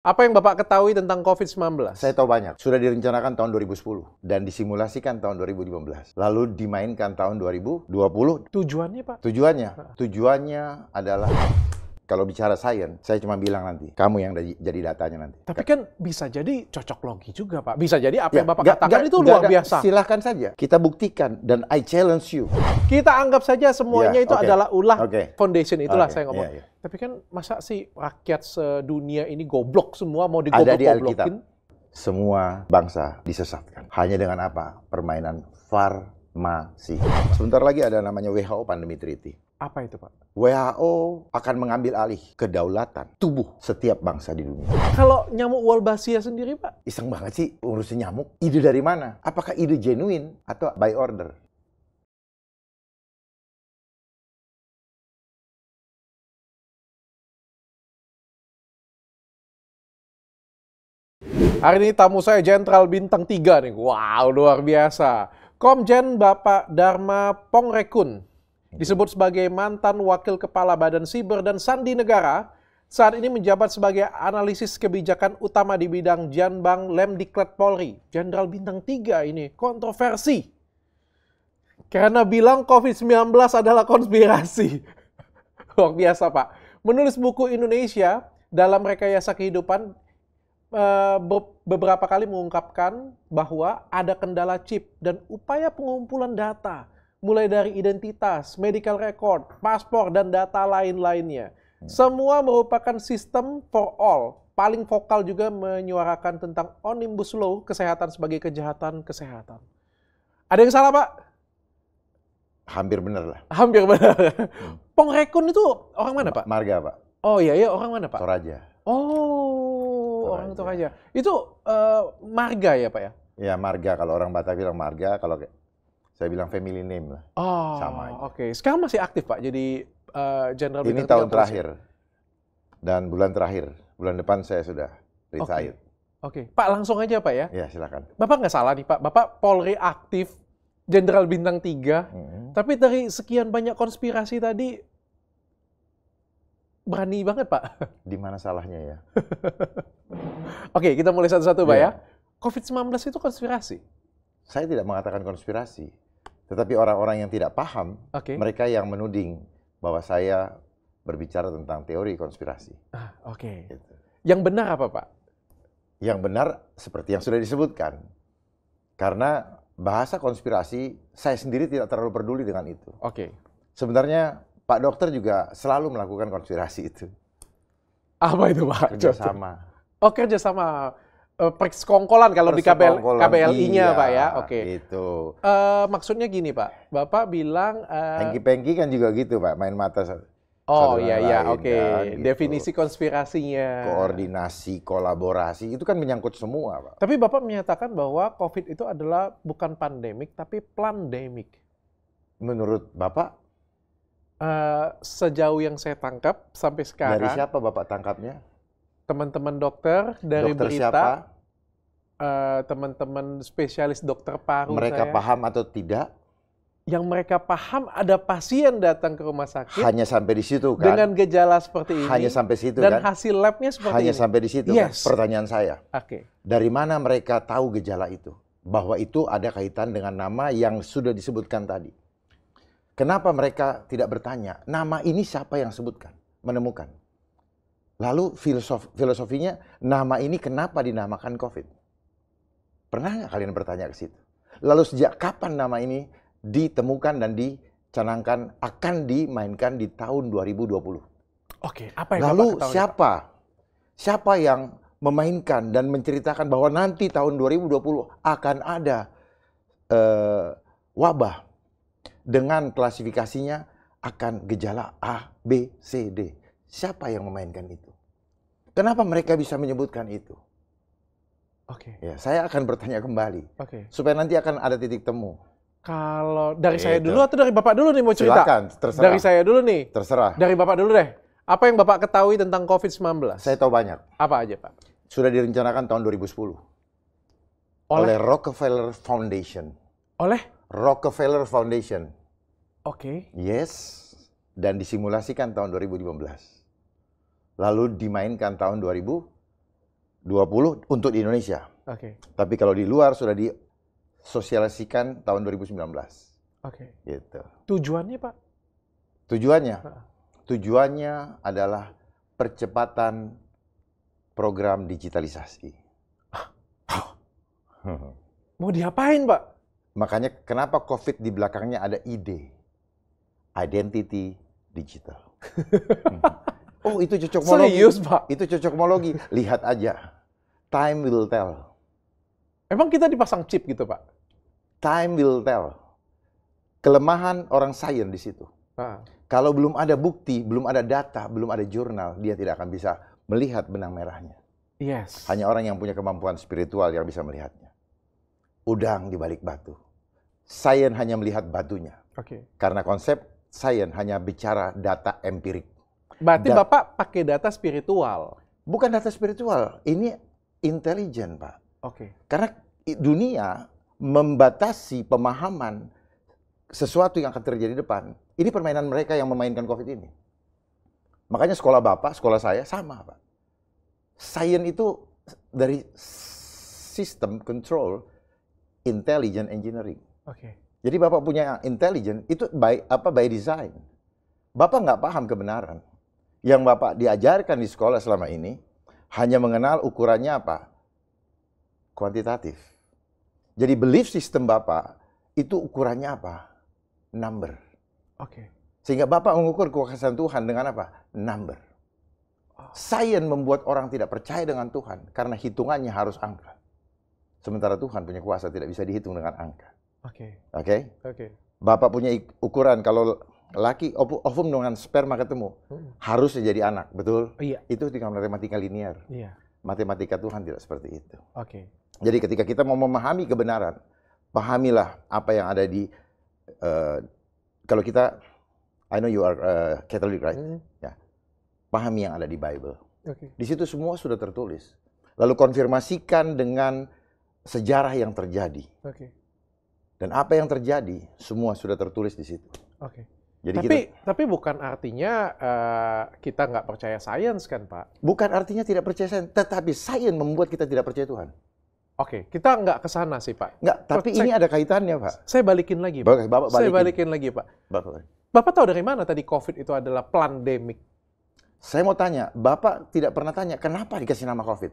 Apa yang Bapak ketahui tentang COVID-19? Saya tahu banyak. Sudah direncanakan tahun 2010 dan disimulasikan tahun 2015. Lalu dimainkan tahun 2020. Tujuannya, Pak? Tujuannya. Tujuannya adalah kalau bicara sains, saya cuma bilang nanti, kamu yang jadi datanya nanti. Tapi kan bisa jadi cocok logi juga, Pak. Bisa jadi apa ya, yang Bapak gak, katakan gak, itu gak, luar gak, biasa. Silahkan saja, kita buktikan dan I challenge you. Kita anggap saja semuanya yeah, itu okay. adalah ulah okay. foundation itulah okay. saya ngomong. Yeah, yeah. Tapi kan masa sih rakyat sedunia ini goblok semua mau digoblok-goblokin? Semua bangsa disesatkan. Hanya dengan apa? Permainan farmasi. Sebentar lagi ada namanya WHO Pandemi Treaty apa itu Pak? WHO akan mengambil alih kedaulatan tubuh setiap bangsa di dunia. Kalau nyamuk Wolbachia sendiri Pak? Iseng banget sih urusin nyamuk. Ide dari mana? Apakah ide genuine atau by order? Hari ini tamu saya Jenderal Bintang 3 nih. Wow, luar biasa. Komjen Bapak Dharma Pongrekun Disebut sebagai mantan Wakil Kepala Badan Siber dan Sandi Negara, saat ini menjabat sebagai analisis kebijakan utama di bidang Janbang Lemdiklat Polri. Jenderal Bintang 3 ini kontroversi. Karena bilang COVID-19 adalah konspirasi. Luar biasa Pak. Menulis buku Indonesia dalam rekayasa kehidupan eh, beberapa kali mengungkapkan bahwa ada kendala chip dan upaya pengumpulan data mulai dari identitas, medical record, paspor, dan data lain-lainnya. Hmm. Semua merupakan sistem for all. Paling vokal juga menyuarakan tentang Omnibus Law, kesehatan sebagai kejahatan kesehatan. Ada yang salah, Pak? Hampir benar lah. Hampir benar. Hmm. Pongrekun itu orang mana, Pak? Marga, Pak. Oh iya, iya orang mana, Pak? Toraja. Oh, Toraja. orang Toraja. Itu uh, marga ya, Pak ya? Ya, marga. Kalau orang Batak bilang marga, kalau saya bilang family name lah. Oh, sama. Oke. Okay. Sekarang masih aktif Pak jadi uh, general. ini tahun terakhir dan bulan terakhir, bulan depan saya sudah retired. Oke, okay. Pak langsung aja Pak ya. Ya silakan. Bapak nggak salah nih Pak, Bapak Polri aktif, General bintang tiga. hmm. tapi dari sekian banyak konspirasi tadi berani banget Pak. Di mana salahnya ya? Oke, okay, kita mulai satu-satu Pak yeah. ya. Iya. COVID-19 itu konspirasi. Saya tidak mengatakan konspirasi. Tetapi orang-orang yang tidak paham, okay. mereka yang menuding bahwa saya berbicara tentang teori konspirasi. Ah, Oke. Okay. Gitu. Yang benar apa, Pak? Yang benar seperti yang sudah disebutkan. Karena bahasa konspirasi saya sendiri tidak terlalu peduli dengan itu. Oke. Okay. Sebenarnya Pak Dokter juga selalu melakukan konspirasi itu. Apa itu Pak? Kerjasama. Oh kerjasama Eh, persekongkolan kalau di KBL, KBLI-nya iya, Pak ya. Oke. Okay. Itu. Uh, eh, maksudnya gini Pak, Bapak bilang pengki eh, Pengki-pengki kan juga gitu Pak, main mata oh, satu. Oh iya iya oke. Okay. gitu. Definisi konspirasinya. Koordinasi, kolaborasi itu kan menyangkut semua, Pak. Tapi Bapak menyatakan bahwa Covid itu adalah bukan pandemik tapi pandemik. Menurut Bapak Uh, sejauh yang saya tangkap sampai sekarang. Dari siapa Bapak tangkapnya? teman-teman dokter dari dokter berita siapa? Eh, teman-teman spesialis dokter paru mereka saya, paham atau tidak yang mereka paham ada pasien datang ke rumah sakit hanya sampai di situ kan dengan gejala seperti ini hanya sampai situ dan kan? hasil labnya seperti hanya ini. sampai di situ kan? yes. kan? pertanyaan saya oke okay. dari mana mereka tahu gejala itu bahwa itu ada kaitan dengan nama yang sudah disebutkan tadi kenapa mereka tidak bertanya nama ini siapa yang sebutkan menemukan Lalu filosof, filosofinya, nama ini kenapa dinamakan COVID? Pernah nggak kalian bertanya ke situ? Lalu sejak kapan nama ini ditemukan dan dicanangkan akan dimainkan di tahun 2020? Oke, apa yang Lalu Bapak siapa? Pak? Siapa yang memainkan dan menceritakan bahwa nanti tahun 2020 akan ada uh, wabah dengan klasifikasinya akan gejala A, B, C, D? Siapa yang memainkan itu? Kenapa mereka bisa menyebutkan itu? Oke. Okay. Ya, saya akan bertanya kembali. Oke. Okay. Supaya nanti akan ada titik temu. Kalau dari Itu. saya gitu. dulu atau dari Bapak dulu nih mau cerita? Silakan, terserah. Dari saya dulu nih. Terserah. Dari Bapak dulu deh. Apa yang Bapak ketahui tentang COVID-19? Saya tahu banyak. Apa aja, Pak? Sudah direncanakan tahun 2010. Oleh, oleh Rockefeller Foundation. Oleh Rockefeller Foundation. Oke. Okay. Yes. Dan disimulasikan tahun 2015 lalu dimainkan tahun 2020 untuk di Indonesia. Oke. Okay. Tapi kalau di luar sudah disosialisasikan tahun 2019. Oke. Okay. Gitu. Tujuannya Pak? Tujuannya? Tujuannya adalah percepatan program digitalisasi. Mau diapain Pak? Makanya kenapa COVID di belakangnya ada ide. Identity digital. Oh itu cocok -mologi. Serius pak? Itu cocok mologi. Lihat aja. Time will tell. Emang kita dipasang chip gitu pak? Time will tell. Kelemahan orang sains di situ. Ah. Kalau belum ada bukti, belum ada data, belum ada jurnal, dia tidak akan bisa melihat benang merahnya. Yes. Hanya orang yang punya kemampuan spiritual yang bisa melihatnya. Udang di balik batu. Sains hanya melihat batunya. Okay. Karena konsep sains hanya bicara data empirik. Berarti da Bapak pakai data spiritual. Bukan data spiritual, ini intelijen, Pak. Oke. Okay. Karena dunia membatasi pemahaman sesuatu yang akan terjadi di depan. Ini permainan mereka yang memainkan COVID ini. Makanya sekolah Bapak, sekolah saya sama, Pak. Science itu dari sistem control intelligent engineering. Oke. Okay. Jadi Bapak punya intelligent itu by apa by design. Bapak nggak paham kebenaran yang Bapak diajarkan di sekolah selama ini hanya mengenal ukurannya apa? Kuantitatif. Jadi belief system Bapak itu ukurannya apa? Number. Oke. Okay. Sehingga Bapak mengukur kekuasaan Tuhan dengan apa? Number. Oh. Sains membuat orang tidak percaya dengan Tuhan karena hitungannya harus angka. Sementara Tuhan punya kuasa tidak bisa dihitung dengan angka. Oke. Okay. Oke. Okay? Oke. Okay. Bapak punya ukuran kalau laki ovum dengan sperma ketemu hmm. harus jadi anak betul iya. itu dengan matematika linear iya. matematika Tuhan tidak seperti itu oke okay. jadi ketika kita mau memahami kebenaran pahamilah apa yang ada di uh, kalau kita I know you are uh, Catholic right hmm. ya pahami yang ada di Bible okay. di situ semua sudah tertulis lalu konfirmasikan dengan sejarah yang terjadi okay. dan apa yang terjadi semua sudah tertulis di situ oke okay. Jadi tapi kita, tapi bukan artinya uh, kita nggak percaya sains kan Pak? Bukan artinya tidak percaya sains, tetapi sains membuat kita tidak percaya Tuhan. Oke, kita nggak ke sana sih Pak. Nggak, tapi ini ada kaitannya Pak. Saya balikin lagi Pak. Bapak balikin. Saya balikin lagi Pak. Bapak. Bapak tahu dari mana tadi COVID itu adalah pandemik? Saya mau tanya, Bapak tidak pernah tanya kenapa dikasih nama COVID?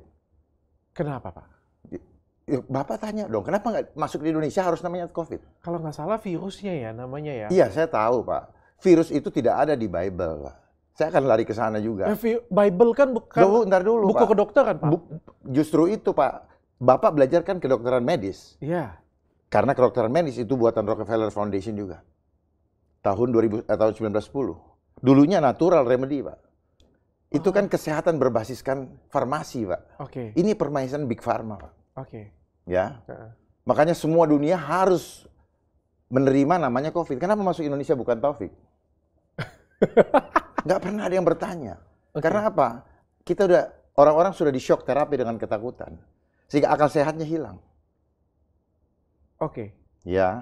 Kenapa Pak? Bapak tanya dong, kenapa nggak masuk di Indonesia harus namanya COVID? Kalau nggak salah virusnya ya namanya ya? Iya, saya tahu Pak virus itu tidak ada di Bible, Saya akan lari ke sana juga. Nah, Bible kan bukan Duh, ntar dulu, buku Pak. kedokteran, Pak. justru itu, Pak. Bapak belajar kan kedokteran medis. Iya. Karena kedokteran medis itu buatan Rockefeller Foundation juga. Tahun 2000 eh, tahun 1910. Dulunya natural remedy, Pak. Itu kan oh. kan kesehatan berbasiskan farmasi, Pak. Oke. Okay. Ini permainan big pharma, Pak. Oke. Okay. Ya. Uh Makanya semua dunia harus menerima namanya COVID. Kenapa masuk Indonesia bukan Taufik? Gak pernah ada yang bertanya. Okay. Karena apa? Kita udah orang-orang sudah di shock terapi dengan ketakutan, sehingga akal sehatnya hilang. Oke. Okay. Ya.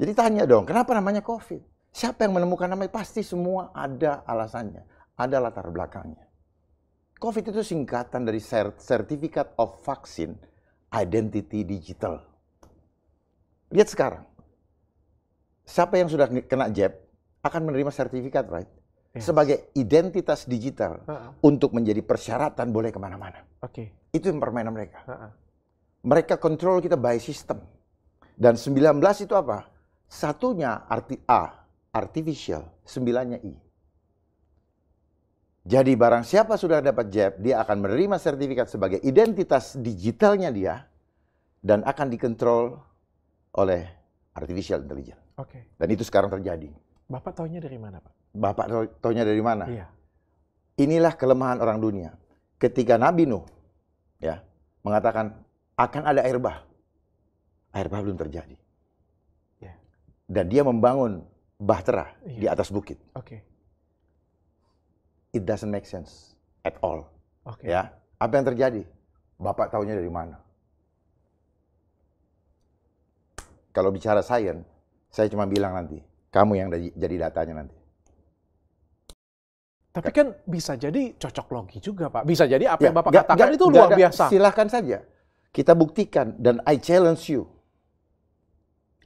Jadi tanya dong, kenapa namanya COVID? Siapa yang menemukan namanya? Pasti semua ada alasannya, ada latar belakangnya. COVID itu singkatan dari Certificate of Vaccine Identity Digital. Lihat sekarang, siapa yang sudah kena jab akan menerima sertifikat, right? Yes. Iya. Sebagai identitas digital uh-uh. untuk menjadi persyaratan boleh kemana-mana. Oke. Okay. Itu yang permainan mereka. Uh-uh. Mereka kontrol kita by system. Dan 19 itu apa? Satunya arti A, artificial, sembilannya I. Jadi barang siapa sudah dapat jab, dia akan menerima sertifikat sebagai identitas digitalnya dia dan akan dikontrol oleh artificial intelligence. Oke. Okay. Dan itu sekarang terjadi. Bapak taunya dari mana, Pak? Bapak taunya dari mana? Iya. Inilah kelemahan orang dunia. Ketika Nabi Nuh ya, mengatakan akan ada air bah. Air bah belum terjadi. Yeah. Dan dia membangun bahtera yeah. di atas bukit. Oke. Okay. It doesn't make sense at all. Oke. Okay. Ya. Apa yang terjadi? Bapak taunya dari mana? Kalau bicara sains, saya cuma bilang nanti, kamu yang jadi datanya nanti. Tapi kan bisa jadi cocok logi juga, Pak. Bisa jadi apa ya, yang Bapak gak, katakan gak, itu luar biasa. Silahkan saja. Kita buktikan dan I challenge you.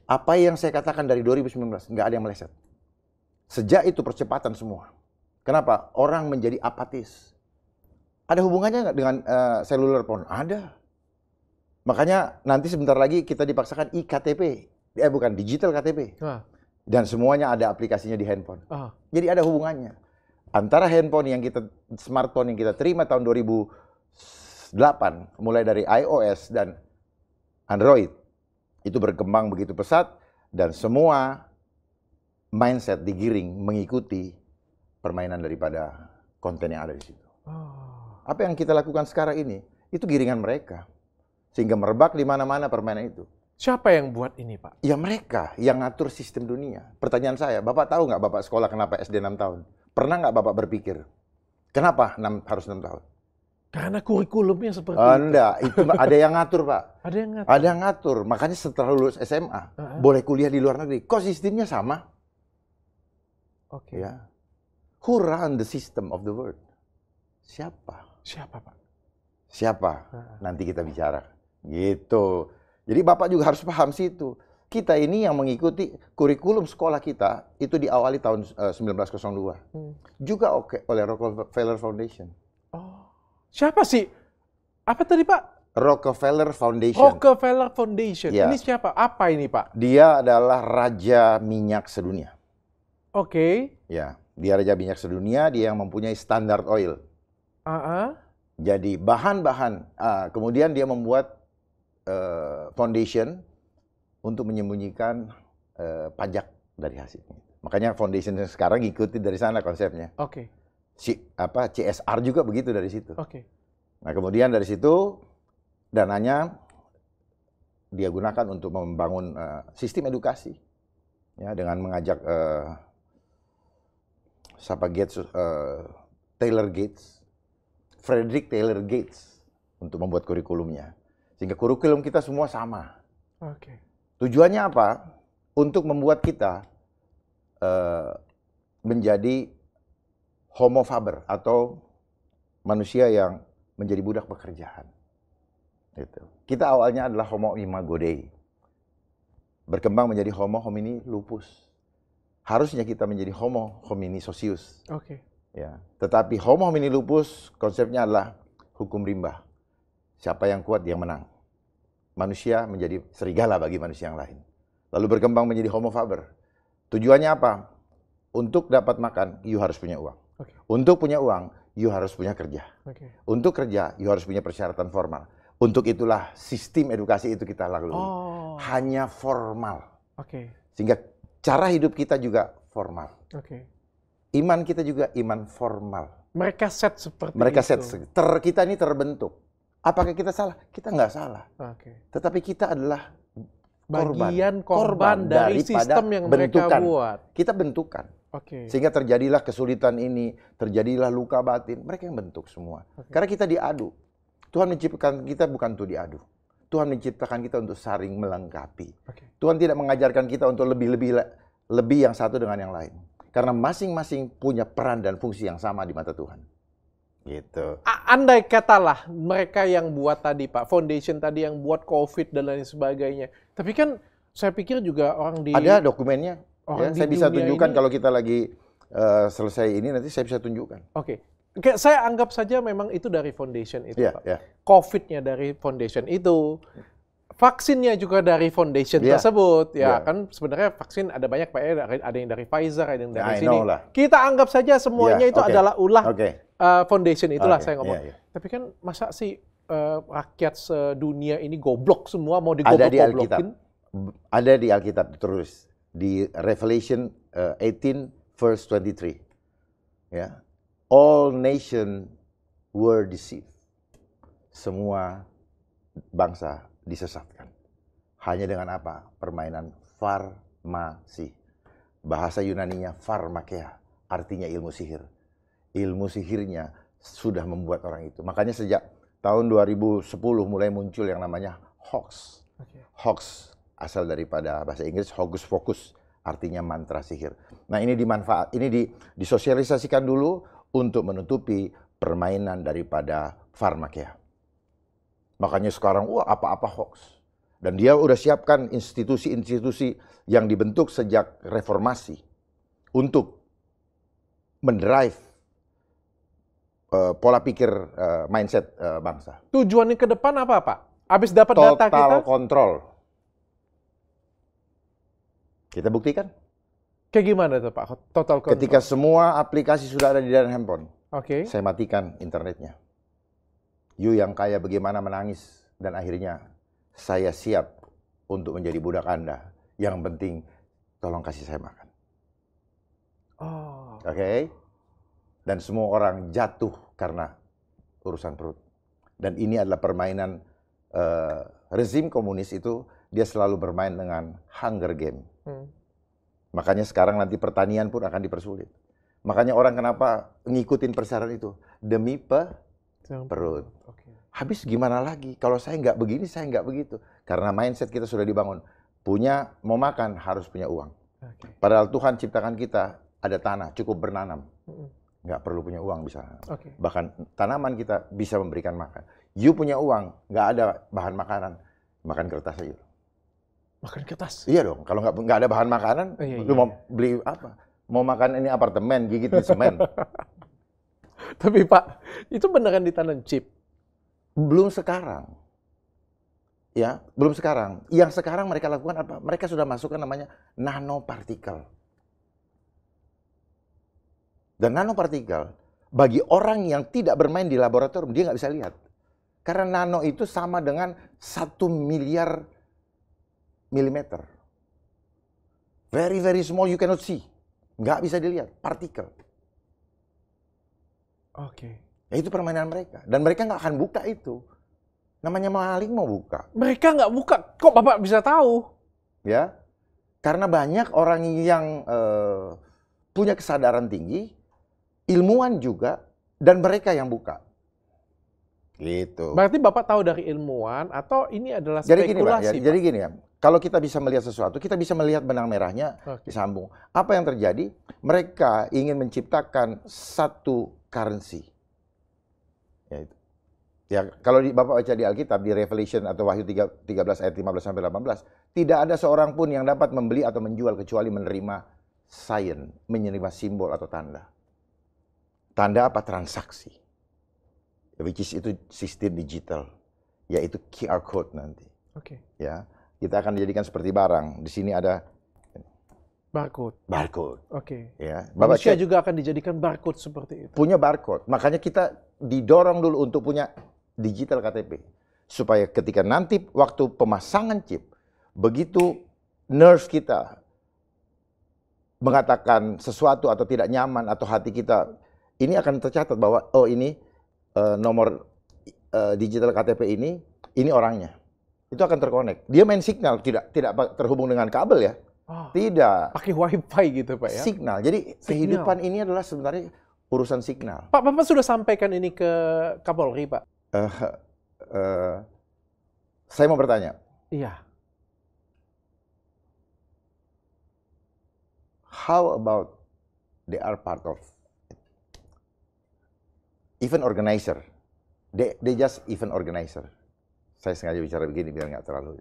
Apa yang saya katakan dari 2019, nggak ada yang meleset. Sejak itu percepatan semua. Kenapa? Orang menjadi apatis. Ada hubungannya nggak dengan uh, eh, cellular phone? Ada. Makanya nanti sebentar lagi kita dipaksakan IKTP, eh bukan digital KTP. Ah. Dan semuanya ada aplikasinya di handphone. Ah. Jadi ada hubungannya antara handphone yang kita smartphone yang kita terima tahun 2008 mulai dari iOS dan Android itu berkembang begitu pesat dan semua mindset digiring mengikuti permainan daripada konten yang ada di situ. Ah. Apa yang kita lakukan sekarang ini itu giringan mereka sehingga merebak di mana-mana permainan itu. Siapa yang buat ini, Pak? Ya mereka yang ngatur sistem dunia. Pertanyaan saya, Bapak tahu nggak Bapak sekolah kenapa SD 6 tahun? Pernah nggak Bapak berpikir, kenapa 6, harus 6 tahun? Karena kurikulumnya seperti uh, itu. Enggak, itu ada yang ngatur, Pak. Ada yang ngatur. Ada yang ngatur. Makanya setelah lulus SMA, uh -huh. boleh kuliah di luar negeri. Kok sistemnya sama? Oke. Okay. Ya. Who run the system of the world? Siapa? Siapa, Pak? Siapa? Uh -huh. Nanti kita bicara. Gitu. Jadi Bapak juga harus paham situ. Kita ini yang mengikuti kurikulum sekolah kita itu diawali tahun uh, eh, 1902. Hmm. Juga oke oleh Rockefeller Foundation. Oh. Siapa sih? Apa tadi, Pak? Rockefeller Foundation. Rockefeller Foundation. Ya. Ini siapa? Apa ini, Pak? Dia adalah raja minyak sedunia. Oke. Okay. Ya, dia raja minyak sedunia, dia yang mempunyai standar oil. Uh -uh. Jadi bahan-bahan, uh, kemudian dia membuat uh, foundation untuk menyembunyikan uh, pajak dari hasilnya. Makanya foundation sekarang ikuti dari sana konsepnya. Oke. Okay. apa CSR juga begitu dari situ. Oke. Okay. Nah, kemudian dari situ dananya dia gunakan untuk membangun uh, sistem edukasi. Ya, dengan mengajak uh, siapa Gates uh, Taylor Gates, Frederick Taylor Gates untuk membuat kurikulumnya. Sehingga kurikulum kita semua sama. Okay. Tujuannya apa? Untuk membuat kita uh, menjadi homo faber atau manusia yang menjadi budak pekerjaan. Gitu. Kita awalnya adalah homo imago dei. Berkembang menjadi homo homini lupus. Harusnya kita menjadi homo homini socius. Okay. Ya. Tetapi homo homini lupus konsepnya adalah hukum rimba. Siapa yang kuat dia menang. Manusia menjadi serigala bagi manusia yang lain. Lalu berkembang menjadi homo faber. Tujuannya apa? Untuk dapat makan, you harus punya uang. Okay. Untuk punya uang, you harus punya kerja. Okay. Untuk kerja, you harus punya persyaratan formal. Untuk itulah sistem edukasi itu kita lakukan. Oh. Hanya formal. Okay. Sehingga cara hidup kita juga formal. Okay. Iman kita juga iman formal. Mereka set seperti Mereka itu. set. Ter, kita ini terbentuk. Apakah kita salah? Kita nggak salah. Okay. Tetapi kita adalah korban. bagian korban, korban dari sistem yang bentukan. mereka buat. Kita bentukan. Okay. Sehingga terjadilah kesulitan ini, terjadilah luka batin. Mereka yang bentuk semua. Okay. Karena kita diadu. Tuhan menciptakan kita bukan untuk diadu. Tuhan menciptakan kita untuk saring melengkapi. Okay. Tuhan tidak mengajarkan kita untuk lebih-lebih lebih yang satu dengan yang lain. Karena masing-masing punya peran dan fungsi yang sama di mata Tuhan gitu. Andai katalah mereka yang buat tadi Pak, foundation tadi yang buat COVID dan lain sebagainya. Tapi kan saya pikir juga orang di ada dokumennya. Ya, orang ya, saya bisa tunjukkan ini, kalau kita lagi uh, selesai ini nanti saya bisa tunjukkan. Oke. Okay. saya anggap saja memang itu dari foundation itu, yeah, Yeah. COVID-nya dari foundation itu. Vaksinnya juga dari foundation yeah. tersebut. Ya, yeah. kan sebenarnya vaksin ada banyak Pak, ya. ada yang dari Pfizer, ada yang dari nah, sini. Kita anggap saja semuanya yeah, itu okay. adalah ulah okay uh, foundation itulah okay. saya ngomong. Yeah, yeah. Tapi kan masa sih uh, rakyat sedunia ini goblok semua mau digoblok Alkitab. Ada di Alkitab terus di Revelation uh, eh, 18 verse 23. Ya. Yeah. All nation were deceived. Semua bangsa disesatkan. Hanya dengan apa? Permainan farmasi. Bahasa Yunaninya farmakea, artinya ilmu sihir ilmu sihirnya sudah membuat orang itu. Makanya sejak tahun 2010 mulai muncul yang namanya hoax. Hoax asal daripada bahasa Inggris hocus pocus artinya mantra sihir. Nah, ini dimanfaat ini di, disosialisasikan dulu untuk menutupi permainan daripada farmakia. Makanya sekarang wah apa-apa hoax. Dan dia udah siapkan institusi-institusi yang dibentuk sejak reformasi untuk mendrive Eh, pola pikir uh, mindset uh, bangsa. Tujuannya ke depan apa Pak? Habis dapat data kita? Total kontrol. Kita buktikan. Kayak gimana tuh Pak? Total control. Ketika semua aplikasi sudah ada di dalam handphone. Oke. Okay. Saya matikan internetnya. You yang kaya bagaimana menangis dan akhirnya saya siap untuk menjadi budak Anda. Yang penting tolong kasih saya makan. Oh. Oke. Okay? dan semua orang jatuh karena urusan perut. Dan ini adalah permainan uh, rezim komunis itu dia selalu bermain dengan hunger game. Hmm. Makanya sekarang nanti pertanian pun akan dipersulit. Makanya orang kenapa ngikutin persyaratan itu demi pe perut. Okay. Habis gimana lagi? Kalau saya nggak begini, saya nggak begitu. Karena mindset kita sudah dibangun. Punya mau makan harus punya uang. Okay. Padahal Tuhan ciptakan kita ada tanah cukup bernanam. Mm -hmm nggak perlu punya uang bisa. Okay. Bahkan tanaman kita bisa memberikan makan. You punya uang, nggak ada bahan makanan, makan kertas aja. Makan kertas? Iya dong. Kalau nggak nggak ada bahan makanan, oh, iya, iya, lu mau iya. beli apa? Mau makan ini apartemen, gigit di semen. Tapi Pak, itu beneran ditanam chip? Belum sekarang. Ya, belum sekarang. Yang sekarang mereka lakukan apa? Mereka sudah masukkan namanya nanopartikel dan nanopartikel bagi orang yang tidak bermain di laboratorium dia nggak bisa lihat. Karena nano itu sama dengan satu miliar milimeter. Very very small you cannot see. Nggak bisa dilihat partikel. Oke. Okay. Ya itu permainan mereka dan mereka nggak akan buka itu. Namanya maling mau buka. Mereka nggak buka. Kok bapak bisa tahu? Ya, karena banyak orang yang uh, punya kesadaran tinggi ilmuwan juga dan mereka yang buka. Gitu. Berarti Bapak tahu dari ilmuwan atau ini adalah spekulasi? Jadi gini, Pak. Jadi, Pak. jadi gini ya. Kalau kita bisa melihat sesuatu, kita bisa melihat benang merahnya okay. disambung. Apa yang terjadi? Mereka ingin menciptakan satu currency. Ya, itu. ya kalau di, Bapak baca di Alkitab di Revelation atau Wahyu 3, 13 ayat 15 sampai 18, tidak ada seorang pun yang dapat membeli atau menjual kecuali menerima sign, menerima simbol atau tanda. Tanda apa? Transaksi. Which is itu sistem digital, yaitu QR code nanti. Oke. Okay. Ya, kita akan dijadikan seperti barang. Di sini ada barcode. Barcode. Oke. Okay. Ya, Bapak Manusia juga akan dijadikan barcode seperti itu. Punya barcode. Makanya kita didorong dulu untuk punya digital KTP supaya ketika nanti waktu pemasangan chip begitu nurse kita mengatakan sesuatu atau tidak nyaman atau hati kita ini akan tercatat bahwa oh ini uh, nomor uh, digital KTP ini ini orangnya. Itu akan terkonek. Dia main signal tidak tidak terhubung dengan kabel ya. Oh. tidak. Pakai wifi gitu Pak ya. Signal. Jadi signal. kehidupan ini adalah sebenarnya urusan signal. Pak Bapak sudah sampaikan ini ke Kapolri Pak? Uh, uh, saya mau bertanya. Iya. How about they are part of event organizer. They, they just event organizer. Saya sengaja bicara begini biar nggak terlalu.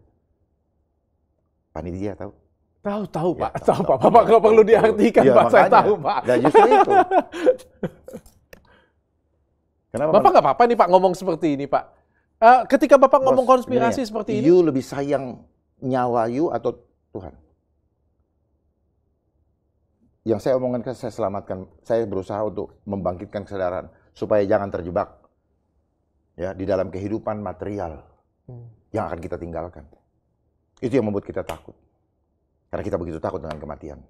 Panitia tahu? Tahu, tahu ya, Pak. Tahu, tahu Pak. Bapak nggak perlu iya, diartikan ya, Pak. Makanya, saya tahu Pak. Dan justru itu. Kenapa Bapak nggak apa-apa nih Pak ngomong seperti ini Pak. Uh, ketika Bapak Bos, ngomong konspirasi ya, seperti ini. You lebih sayang nyawa you atau Tuhan? Yang saya omongkan, saya selamatkan. Saya berusaha untuk membangkitkan kesadaran supaya jangan terjebak ya di dalam kehidupan material hmm. yang akan kita tinggalkan. Itu yang membuat kita takut. Karena kita begitu takut dengan kematian.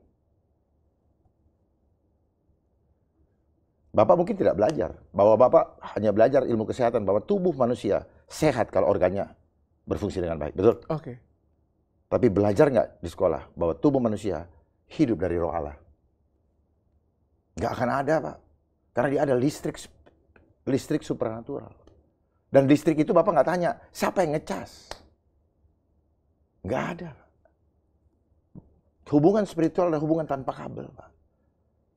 Bapak mungkin tidak belajar bahwa Bapak hanya belajar ilmu kesehatan bahwa tubuh manusia sehat kalau organnya berfungsi dengan baik. Betul? Oke. Okay. Tapi belajar nggak di sekolah bahwa tubuh manusia hidup dari roh Allah? Nggak akan ada, Pak. Karena dia ada listrik listrik supernatural. Dan listrik itu Bapak nggak tanya, siapa yang ngecas? Nggak ada. Hubungan spiritual dan hubungan tanpa kabel, Pak.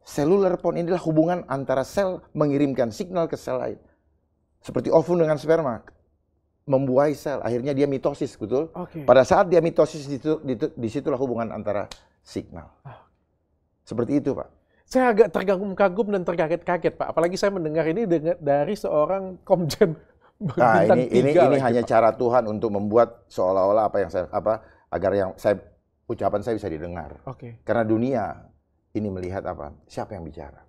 Seluler pon inilah hubungan antara sel mengirimkan signal ke sel lain. Seperti ovum dengan sperma, membuai sel. Akhirnya dia mitosis, betul? Okay. Pada saat dia mitosis, disitulah hubungan antara signal. Ah. Seperti itu, Pak. Saya agak terkagum-kagum dan terkaget-kaget, Pak. Apalagi saya mendengar ini dari seorang komjen Nah, ini ini, ini hanya cara Tuhan untuk membuat seolah-olah apa yang saya apa agar yang saya ucapan saya bisa didengar. Oke. Okay. Karena dunia ini melihat apa? Siapa yang bicara?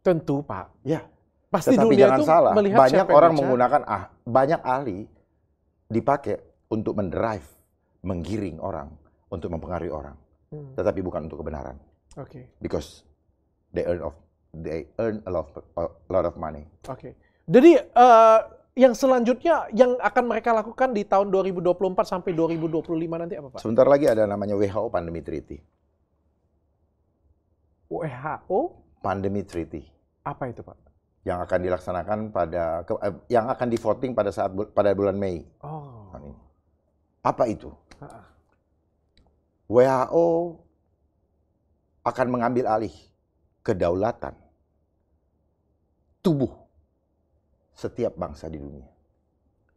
Tentu, Pak. Ya. Pasti Tetapi dunia jangan itu salah, banyak orang menggunakan ah, banyak ahli dipakai untuk mendrive, menggiring orang, untuk mempengaruhi orang. Hmm. tetapi bukan untuk kebenaran. Oke. Okay. Because they earn of they earn a lot of, a lot of money. Oke. Okay. Jadi uh, yang selanjutnya yang akan mereka lakukan di tahun 2024 sampai 2025 nanti apa Pak? Sebentar lagi ada namanya WHO Pandemic Treaty. WHO Pandemic Treaty. Apa itu Pak? Yang akan dilaksanakan pada eh, yang akan di voting pada saat pada bulan Mei. Oh. Apa itu? Ha -ha. WHO akan mengambil alih kedaulatan tubuh setiap bangsa di dunia.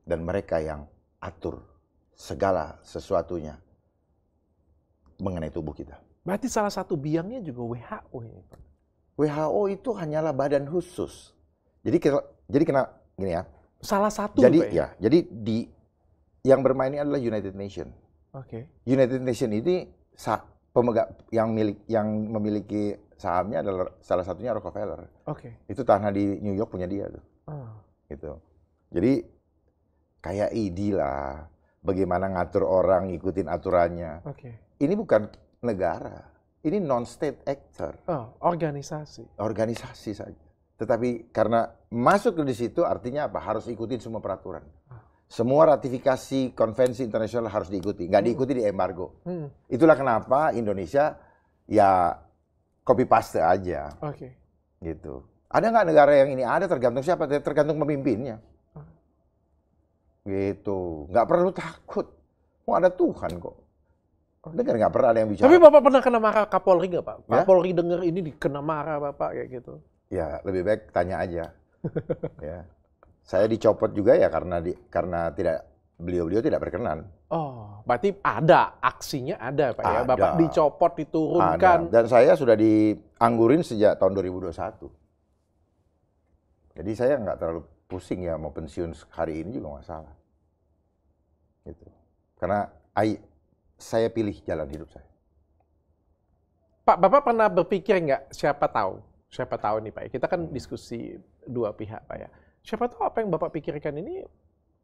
Dan mereka yang atur segala sesuatunya mengenai tubuh kita. Berarti salah satu biangnya juga WHO ya Pak? WHO itu hanyalah badan khusus. Jadi kita, jadi kena gini ya. Salah satu. Jadi ya, ya jadi di yang bermain ini adalah United Nations Oke. Okay. United Nation ini pemegang yang milik yang memiliki sahamnya adalah salah satunya Rockefeller. Oke. Okay. Itu tanah di New York punya dia tuh. Oh. Gitu. Jadi kayak ID lah, bagaimana ngatur orang ngikutin aturannya. Oke. Okay. Ini bukan negara. Ini non state actor. Oh, organisasi. Organisasi saja. Tetapi karena masuk ke di situ artinya apa? Harus ikutin semua peraturan. Ah semua ratifikasi konvensi internasional harus diikuti. Nggak hmm. diikuti di embargo. Hmm. Itulah kenapa Indonesia ya copy paste aja. Oke. Okay. Gitu. Ada nggak negara yang ini? Ada tergantung siapa, tergantung pemimpinnya. Ah. Gitu. Nggak perlu takut. Mau oh, ada Tuhan kok. Oh. Dengar nggak pernah ada yang bicara. Tapi Bapak pernah kena marah Kapolri nggak Pak? Ya? Kapolri dengar ini dikena marah Bapak kayak gitu. Ya lebih baik tanya aja. ya. Saya dicopot juga ya karena di, karena tidak beliau-beliau tidak berkenan. Oh, berarti ada aksinya ada Pak ada. ya. Bapak dicopot, diturunkan. Ada. Dan saya sudah dianggurin sejak tahun 2021. Jadi saya nggak terlalu pusing ya mau pensiun hari ini juga nggak salah. Gitu. Karena I, saya pilih jalan hidup saya. Pak, Bapak pernah berpikir nggak siapa tahu? Siapa tahu nih Pak ya. Kita kan diskusi dua pihak Pak ya siapa tahu apa yang Bapak pikirkan ini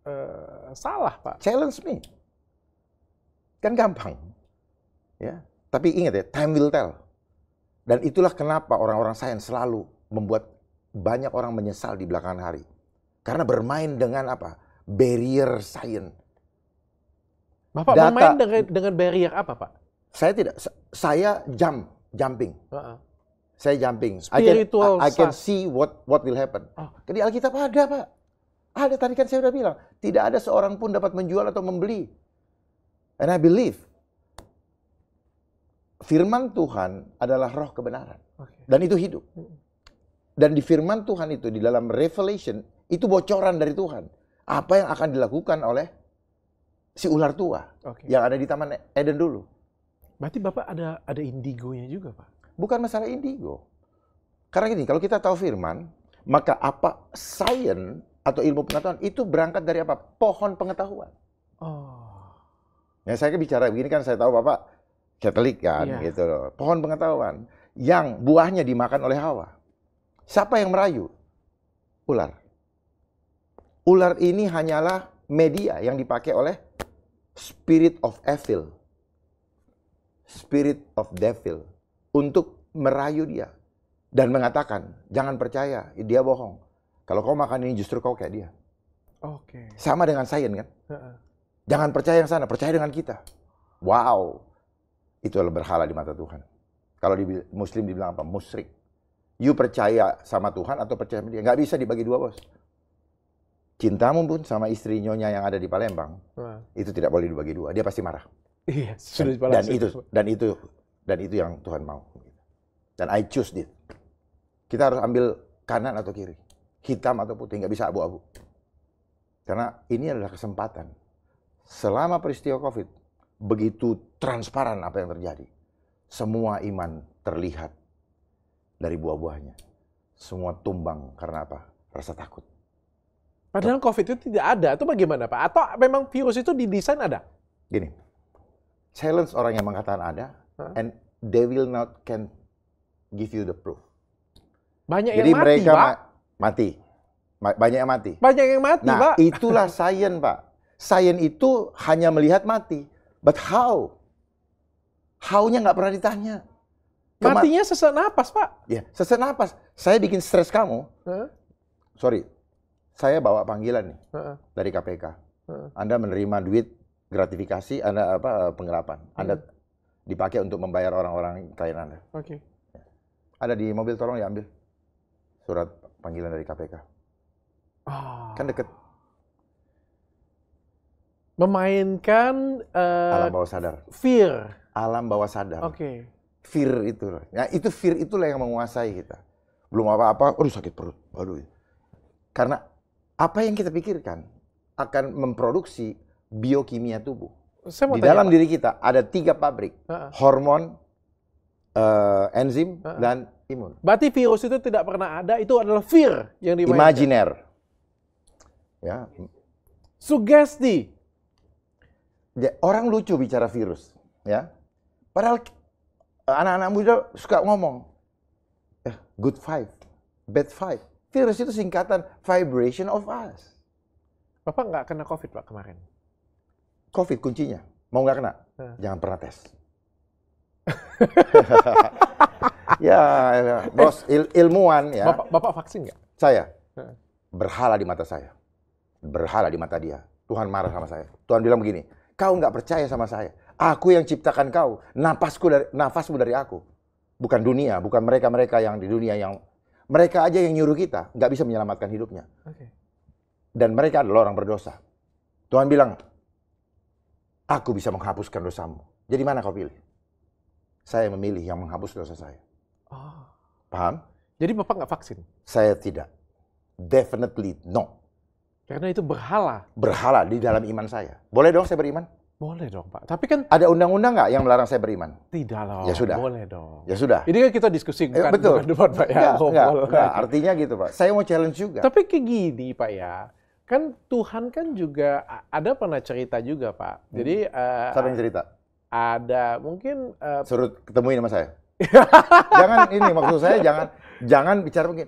uh, salah, Pak. Challenge me. Kan gampang. Ya, tapi ingat ya, time will tell. Dan itulah kenapa orang-orang sains selalu membuat banyak orang menyesal di belakang hari. Karena bermain dengan apa? Barrier science. Bapak Data, bermain dengan, dengan barrier apa, Pak? Saya tidak, saya jump, jumping. Uh -uh. Saya jumping. Spiritual I can, I, I can see what what will happen. Oh. Jadi kan Alkitab ada, Pak. Ada tadi kan saya sudah bilang, tidak ada seorang pun dapat menjual atau membeli. And I believe firman Tuhan adalah roh kebenaran. Okay. Dan itu hidup. Hmm. Dan di firman Tuhan itu di dalam revelation itu bocoran dari Tuhan. Apa yang akan dilakukan oleh si ular tua okay. yang ada di taman e-, Eden dulu. Berarti Bapak ada ada indigonya juga, Pak bukan masalah indigo. Karena gini, kalau kita tahu firman, maka apa sains atau ilmu pengetahuan itu berangkat dari apa? Pohon pengetahuan. Oh. Ya saya bicara begini kan saya tahu Bapak Katolik kan yeah. gitu Pohon pengetahuan yang buahnya dimakan oleh Hawa. Siapa yang merayu? Ular. Ular ini hanyalah media yang dipakai oleh spirit of evil. Spirit of devil untuk merayu dia dan mengatakan, "Jangan percaya, dia bohong. Kalau kau makan ini justru kau kayak dia." Oke. Okay. Sama dengan sains kan? Uh-uh. Jangan percaya yang sana, percaya dengan kita. Wow. Itu adalah berhala di mata Tuhan. Kalau di muslim dibilang apa? Musyrik. You percaya sama Tuhan atau percaya sama dia? Nggak bisa dibagi dua, Bos. Cintamu pun sama istrinya yang ada di Palembang, uh. itu tidak boleh dibagi dua. Dia pasti marah. Iya, sudah dan, dan itu dan itu dan itu yang Tuhan mau. Gitu. Dan I choose it. Kita harus ambil kanan atau kiri. Hitam atau putih. Nggak bisa abu-abu. Karena ini adalah kesempatan. Selama peristiwa COVID, begitu transparan apa yang terjadi. Semua iman terlihat dari buah-buahnya. Semua tumbang karena apa? Rasa takut. Padahal COVID itu tidak ada. Itu bagaimana Pak? Atau memang virus itu didesain ada? Gini, challenge orang yang mengatakan ada, huh? and they will not can give you the proof. Banyak Jadi yang mati, mereka Pak. Ma mati. Ma banyak yang mati. Banyak yang mati, nah, Pak. itulah sains, Pak. Sains itu hanya melihat mati. But how? How-nya nggak pernah ditanya. Kema Matinya sesak napas, Pak. Ya, sesak napas. Saya bikin stres kamu. Huh? Sorry. Saya bawa panggilan nih huh? dari KPK. Huh? Anda menerima duit gratifikasi, Anda apa eh, penggelapan. Anda dipakai untuk membayar orang-orang klien Anda. Oke. Okay. Ada di mobil tolong ya ambil surat panggilan dari KPK. Oh. Ah. Kan deket. Memainkan uh, alam bawah sadar. Fear. Alam bawah sadar. Oke. Okay. Fear itu. Nah, itu fear itulah yang menguasai kita. Belum apa-apa, aduh sakit perut. Aduh. Karena apa yang kita pikirkan akan memproduksi biokimia tubuh. Saya mau di dalam apa? diri kita ada tiga pabrik uh -uh. hormon, uh, enzim, uh -uh. dan imun. Berarti virus itu tidak pernah ada. Itu adalah fear yang dimainkan. Imaginer. Ya. Sugesti. Ya, orang lucu bicara virus, ya. Padahal eh, anak-anak muda suka ngomong eh, good five, bad five. Virus itu singkatan vibration of us. Bapak nggak kena COVID pak kemarin? COVID kuncinya. Mau nggak kena? Hmm. Jangan pernah tes. Ya, ya, bos eh, il, ilmuwan ya. Bapak, bapak vaksin nggak? Saya hmm. berhala di mata saya, berhala di mata dia. Tuhan marah sama saya. Tuhan bilang begini, kau nggak percaya sama saya. Aku yang ciptakan kau, nafasku dari nafasmu dari aku, bukan dunia, bukan mereka mereka yang di dunia yang mereka aja yang nyuruh kita nggak bisa menyelamatkan hidupnya. Okay. Dan mereka adalah orang berdosa. Tuhan bilang, Aku bisa menghapuskan dosamu. Jadi mana kau pilih? Saya memilih yang menghapus dosa saya. Oh. Paham? Jadi Bapak nggak vaksin? Saya tidak. Definitely no. Karena itu berhala. Berhala di dalam iman saya. Boleh dong saya beriman? Boleh dong Pak. Tapi kan ada undang-undang nggak yang melarang saya beriman? Tidak loh. Ya sudah. Boleh dong. Ya sudah. Ini kan kita diskusi bukan, eh, Betul. bukan debat Pak ya. Enggak, enggak, enggak. Artinya gitu Pak. Saya mau challenge juga. Tapi kayak gini Pak ya kan Tuhan kan juga ada pernah cerita juga pak. Hmm. Jadi uh, siapa yang cerita? Ada mungkin uh, eh, suruh ketemuin sama saya. jangan ini maksud saya jangan jangan bicara mungkin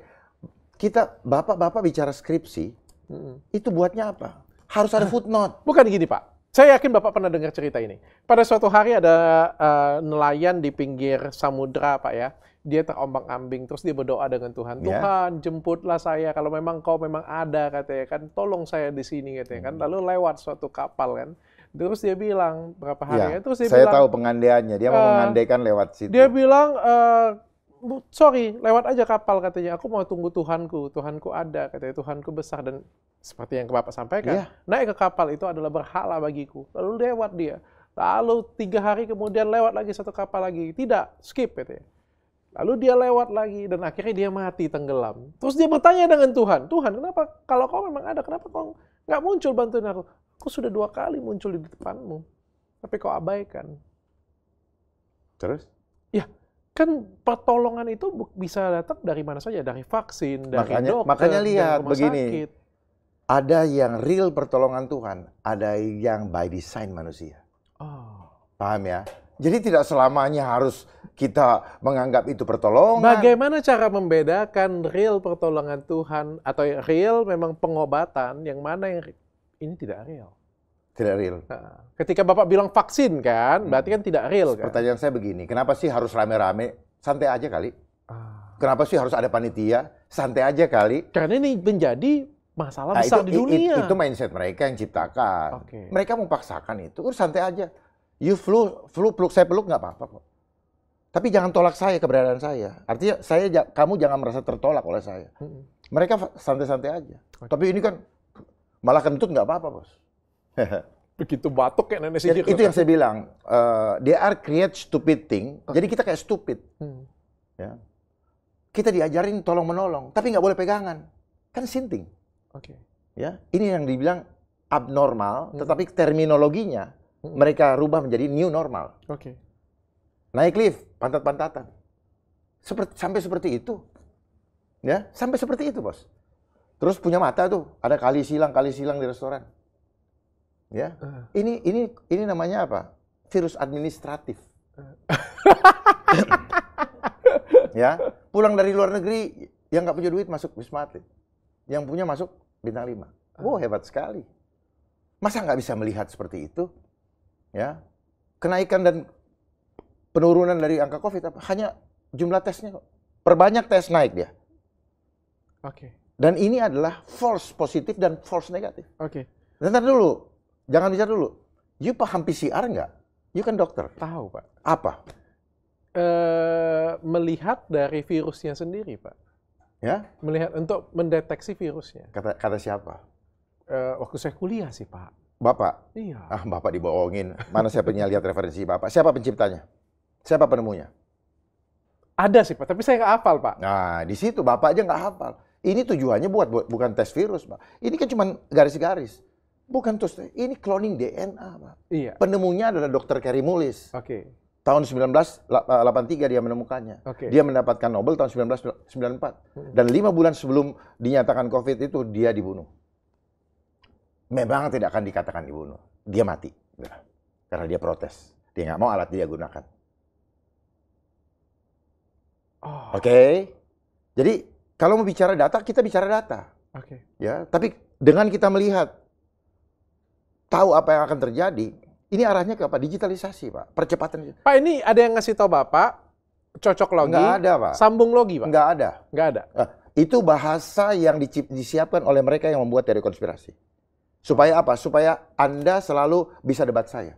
Kita bapak-bapak bicara skripsi hmm. itu buatnya apa? Harus ada footnote. Bukan gini pak. Saya yakin Bapak pernah dengar cerita ini. Pada suatu hari ada uh, nelayan di pinggir samudra, Pak ya. Dia terombang-ambing, terus dia berdoa dengan Tuhan. Yeah. Tuhan, jemputlah saya. Kalau memang kau memang ada, katanya kan. Tolong saya di sini, katanya kan. Hmm. Lalu lewat suatu kapal, kan. Terus dia bilang, berapa hari ya, ya Terus saya bilang... tahu pengandaiannya. Dia uh, mau eh, mengandaikan lewat situ. Dia bilang, uh, sorry, lewat aja kapal katanya. Aku mau tunggu Tuhanku, Tuhanku ada katanya, Tuhanku besar dan seperti yang Bapak sampaikan, yeah. naik ke kapal itu adalah berhala bagiku. Lalu lewat dia. Lalu tiga hari kemudian lewat lagi satu kapal lagi. Tidak, skip katanya. Lalu dia lewat lagi dan akhirnya dia mati tenggelam. Terus dia bertanya dengan Tuhan, Tuhan kenapa kalau kau memang ada, kenapa kau nggak muncul bantuin aku? Aku sudah dua kali muncul di depanmu, tapi kau abaikan. Terus? Ya, kan pertolongan itu bisa datang dari mana saja dari vaksin dari makanya, dokter makanya lihat dari begini sakit. ada yang real pertolongan Tuhan ada yang by design manusia oh. paham ya jadi tidak selamanya harus kita menganggap itu pertolongan. Bagaimana cara membedakan real pertolongan Tuhan atau real memang pengobatan yang mana yang ini tidak real? Tidak real. Nah, ketika Bapak bilang vaksin kan, hmm. berarti kan tidak real kan? Pertanyaan saya begini, kenapa sih harus rame-rame? Santai aja kali. Ah. Kenapa sih harus ada panitia? Santai aja kali. Karena ini menjadi masalah nah, besar itu, di dunia. itu mindset mereka yang ciptakan. Okay. Mereka memaksakan itu, Ur, santai aja. You flu, flu peluk saya peluk nggak apa-apa kok. Tapi jangan tolak saya keberadaan saya. Artinya saya kamu jangan merasa tertolak oleh saya. Hmm. Mereka santai-santai aja. Okay. Tapi ini kan malah kentut nggak apa-apa bos. begitu batuk kayak nenek sihir. Itu yang kan? saya bilang, uh, they are create stupid thing. Okay. Jadi kita kayak stupid. Hmm. Ya. Kita diajarin tolong menolong, tapi nggak boleh pegangan. Kan sinting. Oke. Okay. Ya, ini yang dibilang abnormal, hmm. tetapi terminologinya hmm. mereka rubah menjadi new normal. Oke. Okay. Naik lift, pantat-pantatan. Seperti sampai seperti itu. Ya, sampai seperti itu, Bos. Terus punya mata tuh, ada kali silang, kali silang di restoran ya eh. ini ini ini namanya apa virus administratif eh. ya pulang dari luar negeri yang nggak punya duit masuk wisma atlet yang punya masuk bintang 5 eh. wow hebat sekali masa nggak bisa melihat seperti itu ya kenaikan dan penurunan dari angka covid apa hanya jumlah tesnya kok perbanyak tes naik dia oke okay. dan ini adalah false positif dan false negatif oke okay. Bentar dulu Jangan bicara dulu. You paham PCR nggak? You kan dokter. Tahu, Pak. Apa? Uh, melihat dari virusnya sendiri, Pak. Ya? Melihat untuk mendeteksi virusnya. Kata kata siapa? Uh, waktu saya kuliah sih, Pak. Bapak? Iya. Ah, Bapak dibohongin. Mana saya punya lihat referensi Bapak? Siapa penciptanya? Siapa penemunya? Ada sih, Pak. Tapi saya nggak hafal, Pak. Nah, di situ Bapak aja nggak hafal. Ini tujuannya buat, buat bukan tes virus, Pak. Ini kan cuma garis-garis. Bukan terus ini cloning DNA, Pak. Iya. Penemunya adalah Dr. Kerry Mullis. Oke. Okay. Tahun 1983 eh, dia menemukannya. Okay. Dia mendapatkan Nobel tahun 1994. Hmm. Dan lima bulan sebelum dinyatakan COVID itu dia dibunuh. Memang tidak akan dikatakan dibunuh. Dia mati. Karena dia protes. Dia nggak mau alat dia gunakan. Oh. Oke. Okay? Jadi kalau mau bicara data, kita bicara data. Oke. Okay. Ya, tapi dengan kita melihat tahu apa yang akan terjadi, ini arahnya ke apa? Digitalisasi, Pak. Percepatan. Pak, ini ada yang ngasih tahu Bapak cocok logi? Nggak ada, Pak. Sambung logi, Pak? Nggak ada. Nggak ada. Nah, itu bahasa yang disiapkan oleh mereka yang membuat teori konspirasi. Supaya apa? Supaya Anda selalu bisa debat saya.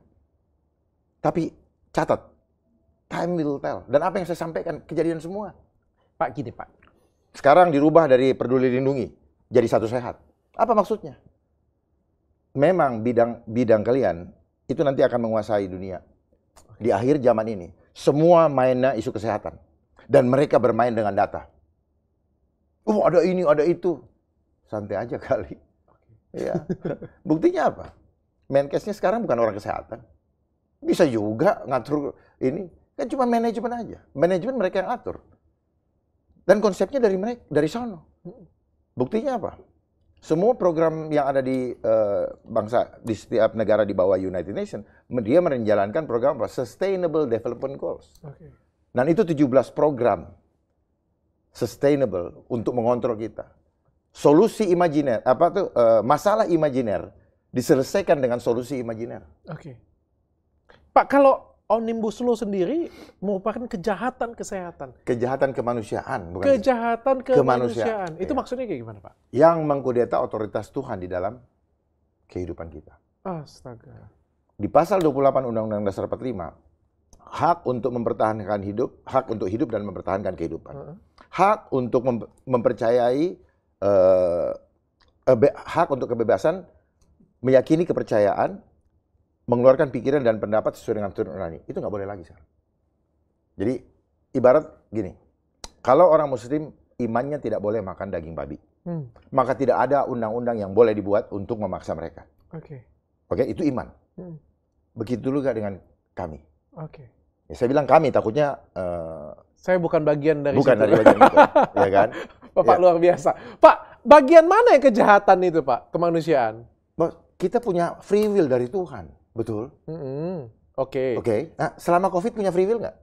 Tapi catat, time will tell. Dan apa yang saya sampaikan, kejadian semua. Pak, gini Pak. Sekarang dirubah dari peduli lindungi, jadi satu sehat. Apa maksudnya? memang bidang bidang kalian itu nanti akan menguasai dunia di akhir zaman ini. Semua mainnya isu kesehatan dan mereka bermain dengan data. Oh, ada ini, ada itu. Santai aja kali. Ya. Buktinya apa? Menkesnya sekarang bukan orang kesehatan. Bisa juga ngatur ini. Kan cuma manajemen aja. Manajemen mereka yang atur. Dan konsepnya dari mereka, dari sono. Hmm. Buktinya apa? Semua program yang ada di uh, bangsa di setiap negara di bawah United Nations, dia menjalankan program apa? Sustainable Development Goals. Okay. Dan itu 17 program sustainable untuk mengontrol kita. Solusi imajiner apa tuh uh, masalah imajiner diselesaikan dengan solusi imajiner. Oke. Okay. Pak, kalau Omnibus Law sendiri merupakan kejahatan kesehatan. Kejahatan kemanusiaan, bukan? Kejahatan kemanusiaan. kemanusiaan. Itu ya. maksudnya kayak gimana, Pak? Yang mengkudeta otoritas Tuhan di dalam kehidupan kita. Astaga. Di pasal 28 Undang-Undang Dasar 45, hak untuk mempertahankan hidup, hak untuk hidup dan mempertahankan kehidupan. Hak untuk mempercayai uh, hak untuk kebebasan, meyakini kepercayaan, mengeluarkan pikiran dan pendapat sesuai dengan turun nurani. Itu nggak boleh lagi sekarang. Jadi ibarat gini, kalau orang muslim imannya tidak boleh makan daging babi, hmm. maka tidak ada undang-undang yang boleh dibuat untuk memaksa mereka. Oke. Okay. Oke, okay, itu iman. Hmm. Begitu juga dengan kami. Oke. Okay. Ya, saya bilang kami, takutnya uh, saya bukan bagian dari bukan situ. dari bagian itu, ya kan? Bapak ya. luar biasa. Pak, bagian mana yang kejahatan itu, Pak? Kemanusiaan. Kita punya free will dari Tuhan. Betul. Oke. Mm-hmm. Oke. Okay. Okay. Nah, selama COVID punya free will nggak?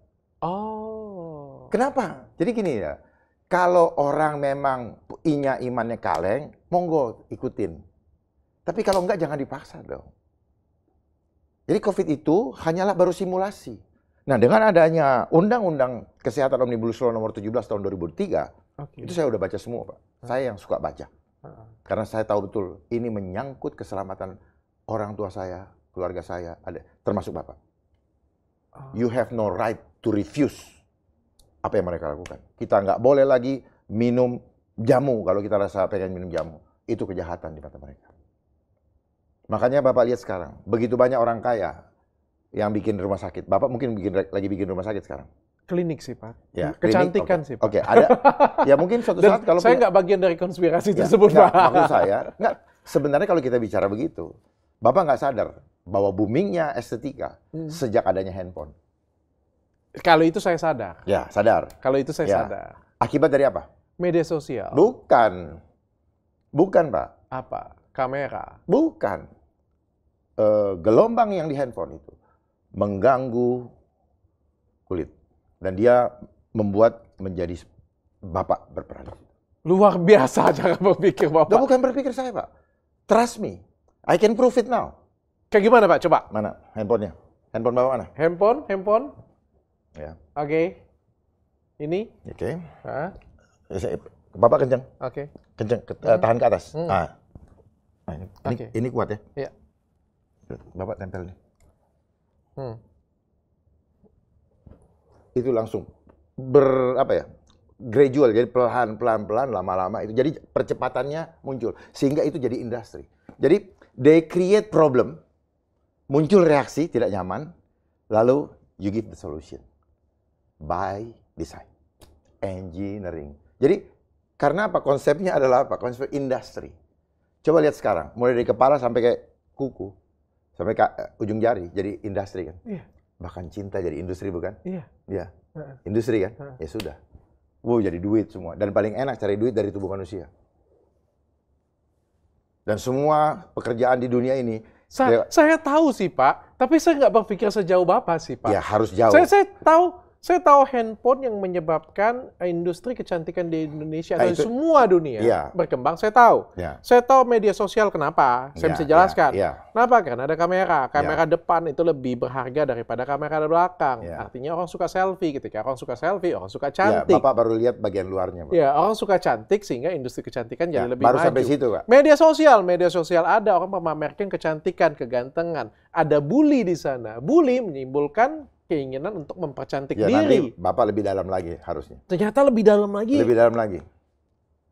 Oh. Kenapa? Jadi gini ya, kalau orang memang inya imannya kaleng, monggo ikutin. Tapi kalau enggak jangan dipaksa dong. Jadi COVID itu hanyalah baru simulasi. Nah, dengan adanya Undang-Undang Kesehatan Omnibus Law nomor 17 tahun 2003, okay. itu saya udah baca semua, Pak. Saya yang suka baca. Hmm. Karena saya tahu betul, ini menyangkut keselamatan orang tua saya, keluarga saya, ada termasuk Bapak. Oh. You have no right to refuse apa yang mereka lakukan. Kita nggak boleh lagi minum jamu kalau kita rasa pengen minum jamu. Itu kejahatan di mata mereka. Makanya Bapak lihat sekarang, begitu banyak orang kaya yang bikin rumah sakit. Bapak mungkin bikin, lagi bikin rumah sakit sekarang klinik sih pak, ya, kecantikan klinik, okay. sih pak. Oke, okay, ada ya mungkin suatu saat kalau saya nggak bagian dari konspirasi ya, tersebut enggak, pak. Maksud saya, nggak sebenarnya kalau kita bicara begitu, bapak nggak sadar bahwa boomingnya estetika hmm. sejak adanya handphone. Kalau itu saya sadar. Ya, sadar. Kalau itu saya ya. sadar. Akibat dari apa? Media sosial. Bukan. Bukan, Pak. Apa? Kamera. Bukan. E, gelombang yang di handphone itu mengganggu kulit. Dan dia membuat menjadi bapak berperan. Luar biasa cara berpikir bapak. Nah, bukan berpikir saya, Pak. Trust me. I can prove it now. Kayak gimana Pak? Coba. Mana handphonenya? Handphone bawa mana? Handphone, handphone. Ya. Oke. Okay. Ini. Oke. Okay. Ya, ah. Bapak kenceng. Oke. Okay. Kenceng, ke, uh, tahan ke atas. Hmm. Ah. Nah, ini, okay. ini kuat ya? Iya. Bapak tempel nih. Hmm. Itu langsung ber apa ya? gradual jadi pelan pelan pelan lama lama itu jadi percepatannya muncul sehingga itu jadi industri jadi they create problem muncul reaksi tidak nyaman, lalu you give the solution by design, engineering. Jadi karena apa konsepnya adalah apa? Konsep industri. Coba lihat sekarang, mulai dari kepala sampai ke kuku, sampai ke eh, ujung jari, jadi industri kan. Iya. Bahkan cinta jadi industri bukan? Iya. Iya. Industri kan? Ya sudah. Wow, jadi duit semua. Dan paling enak cari duit dari tubuh manusia. Dan semua pekerjaan di dunia ini Sa ya. Saya tahu sih Pak, tapi saya nggak berpikir sejauh Bapak sih Pak. Ya harus jauh. Saya, saya tahu saya tahu handphone yang menyebabkan eh, industri kecantikan di Indonesia nah, dan itu, semua dunia yeah. berkembang. Saya tahu. Yeah. Saya tahu media sosial kenapa. Saya yeah, bisa iya, jelaskan. Yeah, yeah. Kenapa? Karena ada kamera. Kamera yeah. depan itu lebih berharga daripada kamera belakang. Yeah. Artinya orang suka selfie. Ketika orang suka selfie, orang suka cantik. Yeah, Bapak baru lihat bagian luarnya. Pak. Yeah, orang suka cantik sehingga industri kecantikan yeah, jadi iya, lebih baru maju. Baru sampai situ, Pak. Media sosial, media sosial ada orang memamerkan kecantikan, kegantengan. Ada bully di sana. Bully menimbulkan keinginan untuk mempercantik ya, diri. Nanti Bapak lebih dalam lagi harusnya. Ternyata lebih dalam lagi. Lebih dalam lagi.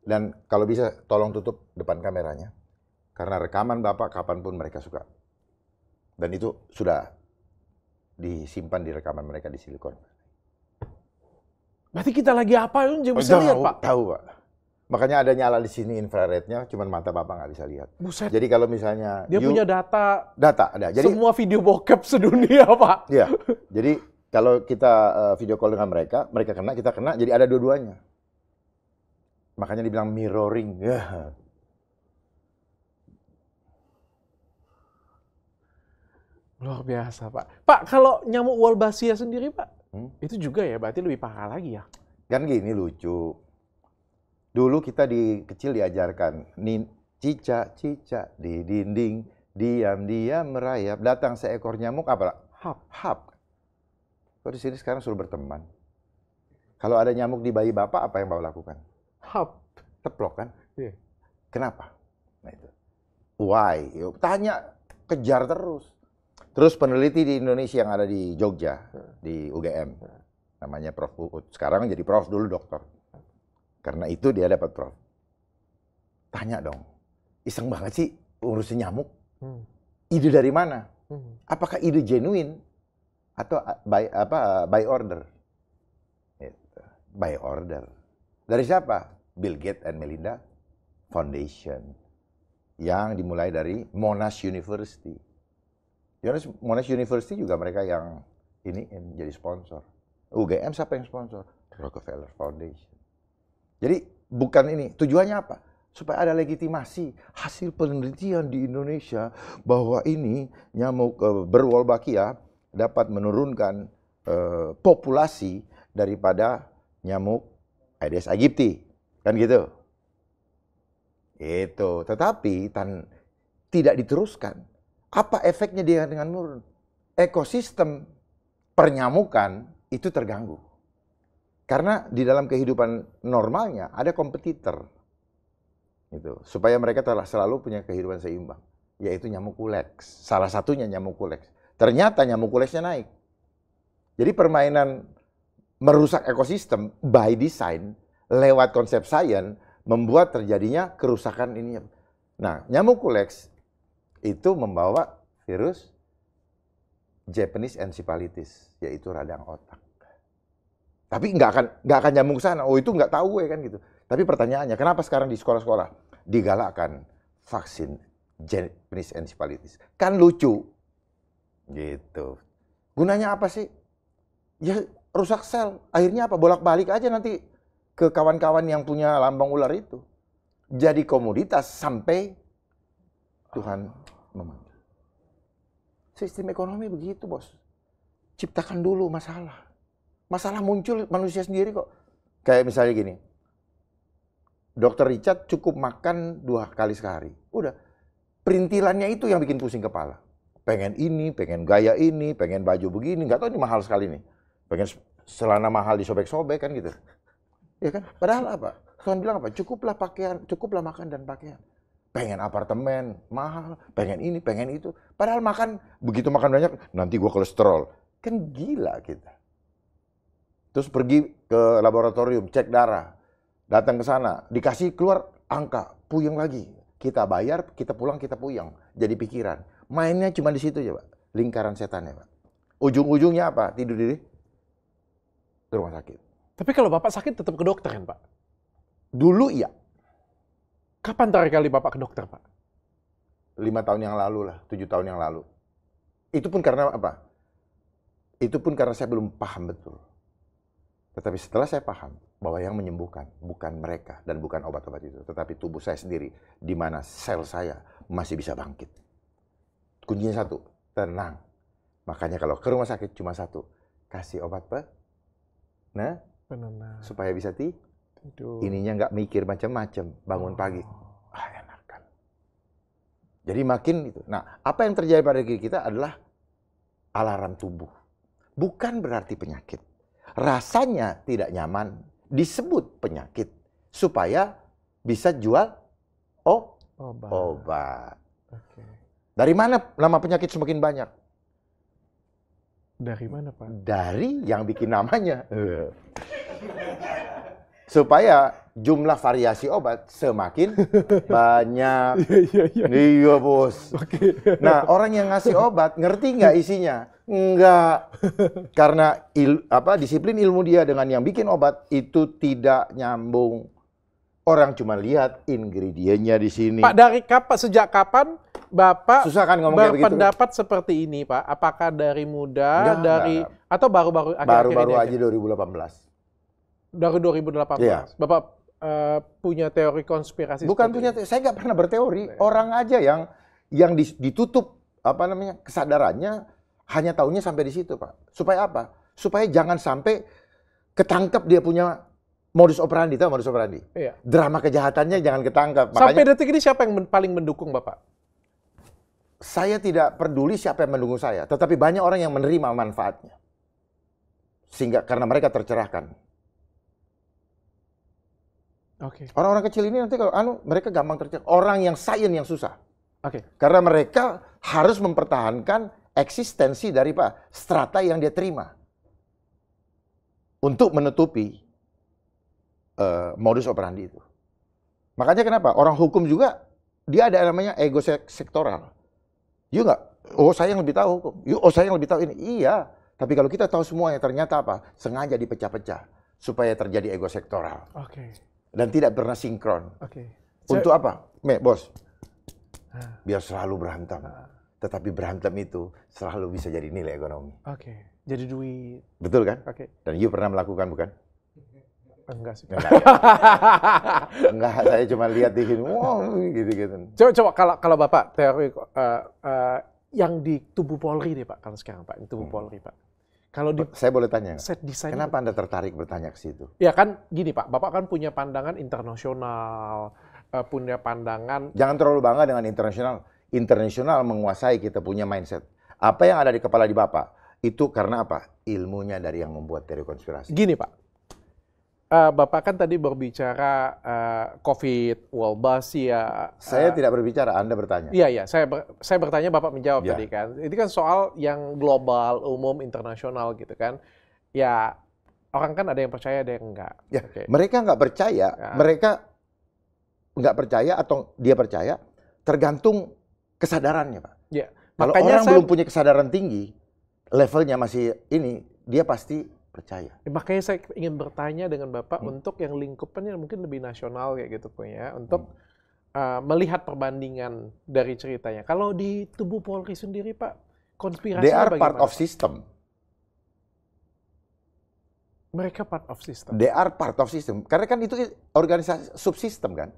Dan kalau bisa tolong tutup depan kameranya. Karena rekaman Bapak kapanpun mereka suka. Dan itu sudah disimpan di rekaman mereka di silikon. Berarti kita lagi apa Jangan bisa oh, lihat, Pak. Tahu, Pak. Makanya adanya nyala di sini infrarednya, cuman mata bapak nggak bisa lihat. Buset. Jadi kalau misalnya dia you, punya data, data ada. Jadi semua video bokep sedunia pak. Iya. Jadi kalau kita eh, video call dengan mereka, mereka kena, kita kena. Jadi ada dua-duanya. Makanya dibilang mirroring. Ya. Luar biasa pak. Pak kalau nyamuk Wolbachia sendiri pak, hmm? itu juga ya berarti lebih parah lagi ya? Kan gini lucu Dulu kita di kecil diajarkan, cica cica di dinding, diam-diam merayap, datang seekor nyamuk apa? Hap, hap. Kok di sini sekarang suruh berteman? Kalau ada nyamuk di bayi bapak, apa yang bapak lakukan? Hap. Teplok kan? Iya. Kenapa? Nah itu. Why? Yuk, tanya, kejar terus. Terus peneliti di Indonesia yang ada di Jogja, di UGM, namanya Prof Uut. Sekarang jadi Prof dulu dokter karena itu dia dapat prof. Tanya dong, iseng banget sih urusin nyamuk. Hmm. Ide dari mana? Hmm. Apakah ide genuine atau by apa by order? Gitu. By order. Dari siapa? Bill Gates and Melinda Foundation yang dimulai dari Monash University. Monash University juga mereka yang ini yang jadi sponsor. UGM siapa yang sponsor? Rockefeller Foundation. Jadi bukan ini. Tujuannya apa? Supaya ada legitimasi hasil penelitian di Indonesia bahwa ini nyamuk uh, eh, berwolbachia ya, dapat menurunkan uh, populasi daripada nyamuk Aedes aegypti. Kan gitu. Itu. Tetapi tan, tidak diteruskan. Apa efeknya dia dengan murun? Ekosistem pernyamukan itu terganggu. Karena di dalam kehidupan normalnya ada kompetitor. Gitu. Supaya mereka telah selalu punya kehidupan seimbang. Yaitu nyamuk kuleks. Salah satunya nyamuk kuleks. Ternyata nyamuk kuleksnya naik. Jadi permainan merusak ekosistem by design lewat konsep sains membuat terjadinya kerusakan ini. Nah, nyamuk kuleks itu membawa virus Japanese encephalitis, yaitu radang otak. Tapi nggak akan nggak akan nyambung ke sana. Oh itu nggak tahu gue kan gitu. Tapi pertanyaannya, kenapa sekarang di sekolah-sekolah digalakkan vaksin jenis encephalitis? Kan lucu, gitu. Gunanya apa sih? Ya rusak sel. Akhirnya apa? Bolak-balik aja nanti ke kawan-kawan yang punya lambang ular itu. Jadi komoditas sampai Tuhan memanggil. Sistem ekonomi begitu, bos. Ciptakan dulu masalah. Masalah muncul manusia sendiri kok. Kayak misalnya gini, Dokter Richard cukup makan dua kali sehari. Udah, perintilannya itu yang bikin pusing kepala. Pengen ini, pengen gaya ini, pengen baju begini, nggak tahu ini mahal sekali nih. Pengen selana mahal disobek-sobek kan gitu. Ya kan? Padahal apa? Tuhan bilang apa? Cukuplah pakaian, cukuplah makan dan pakaian. Pengen apartemen, mahal, pengen ini, pengen itu. Padahal makan, begitu makan banyak, nanti gua kolesterol. Kan gila kita. Terus pergi ke laboratorium, cek darah. Datang ke sana, dikasih keluar angka, puyeng lagi. Kita bayar, kita pulang, kita puyeng. Jadi pikiran. Mainnya cuma di situ aja Pak. Lingkaran setan ya, Pak. Ujung-ujungnya apa? Tidur diri ke rumah sakit. Tapi kalau Bapak sakit tetap ke dokter kan, Pak? Dulu iya. Kapan terakhir kali Bapak ke dokter, Pak? Lima tahun yang lalu lah, tujuh tahun yang lalu. Itu pun karena apa? Itu pun karena saya belum paham betul. Tetapi setelah saya paham bahwa yang menyembuhkan bukan mereka dan bukan obat-obat itu, tetapi tubuh saya sendiri, di mana sel saya masih bisa bangkit. Kuncinya satu, tenang. Makanya kalau ke rumah sakit cuma satu, kasih obat pe, nah, Penenang. supaya bisa ti, tidur. Ininya nggak mikir macam-macam, bangun oh. pagi, ah enakan. Jadi makin itu. Nah, apa yang terjadi pada diri kita adalah alarm tubuh. Bukan berarti penyakit rasanya tidak nyaman disebut penyakit supaya bisa jual oh, obat. obat. Okay. Dari mana nama penyakit semakin banyak? Dari mana Pak? Dari yang bikin namanya. supaya jumlah variasi obat semakin banyak. Iya, iya, iya, iya. bos. Oke. Okay. Nah, orang yang ngasih obat ngerti nggak isinya? Enggak. Karena il, apa disiplin ilmu dia dengan yang bikin obat itu tidak nyambung. Orang cuma lihat ingredientnya di sini. Pak, dari kapan sejak kapan Bapak Susah kan ngomong berpendapat begitu. seperti ini, Pak? Apakah dari muda, enggak, dari enggak. atau baru-baru akhir-akhir Baru-baru aja 2018. Dari 2018. Iya. Bapak Eh, punya teori konspirasi. Bukan punya, teori. saya nggak pernah berteori. Nah, ya. Orang aja yang yang ditutup apa namanya kesadarannya hanya tahunya sampai di situ, Pak. Supaya apa? Supaya jangan sampai ketangkep dia punya modus operandi, tahu modus operandi? Iya. Drama kejahatannya jangan ketangkep. Makanya, sampai detik ini siapa yang men paling mendukung Bapak? Saya tidak peduli siapa yang mendukung saya, tetapi banyak orang yang menerima manfaatnya. Sehingga karena mereka tercerahkan. Oke. Okay. Orang-orang kecil ini nanti kalau anu mereka gampang tercek. Orang yang sains yang susah. Oke. Okay. Karena mereka harus mempertahankan eksistensi dari Pak strata yang dia terima untuk menutupi uh, modus operandi itu. Makanya kenapa orang hukum juga dia ada namanya ego sektoral. Yuk iya nggak? Oh saya yang lebih tahu hukum. Yuk iya, oh saya yang lebih tahu ini. Iya. Tapi kalau kita tahu semuanya ternyata apa? Sengaja dipecah-pecah supaya terjadi ego sektoral. Oke. Okay dan tidak pernah sinkron. Okay. Untuk apa? Me, bos. Ah. Biar selalu berantem. Ah. Tetapi berantem itu selalu bisa jadi nilai ekonomi. Oke. Okay. Jadi duit. Betul kan? Oke. Okay. Dan you pernah melakukan bukan? Eh, enggak sih. Enggak, ya. Enggak saya cuma lihat di sini. Wow, gitu-gitu. Coba, coba kalau kalau Bapak teori uh, uh, yang di tubuh Polri deh Pak kalau sekarang Pak, di tubuh hmm. Polri Pak kalau di, saya boleh tanya, set kenapa Anda tertarik bertanya ke situ? Ya kan gini Pak, Bapak kan punya pandangan internasional, eh, punya pandangan. Jangan terlalu bangga dengan internasional. Internasional menguasai kita punya mindset. Apa yang ada di kepala di Bapak itu karena apa? Ilmunya dari yang membuat teori konspirasi. Gini Pak, Uh, Bapak kan tadi berbicara uh, COVID, Wolbasia. Ya, uh, saya eh, tidak berbicara, Anda bertanya. Iya, iya. Saya, ber, saya bertanya, Bapak menjawab ya. tadi kan. Ini kan soal yang global, umum, internasional gitu kan. Ya, orang kan ada yang percaya, ada yang enggak. Ya, okay. Mereka enggak percaya. Ya. Mereka enggak percaya atau dia percaya tergantung kesadarannya, Pak. Ya. Kalau orang saya... belum punya kesadaran tinggi, levelnya masih ini, dia pasti percaya. Ya, makanya saya ingin bertanya dengan Bapak hmm. untuk yang lingkupannya mungkin lebih nasional kayak gitu punya, untuk hmm. uh, melihat perbandingan dari ceritanya. Kalau di tubuh Polri sendiri Pak, konspirasi They are bagaimana? part of system. Mereka part of system. They are part of system. Karena kan itu organisasi subsistem kan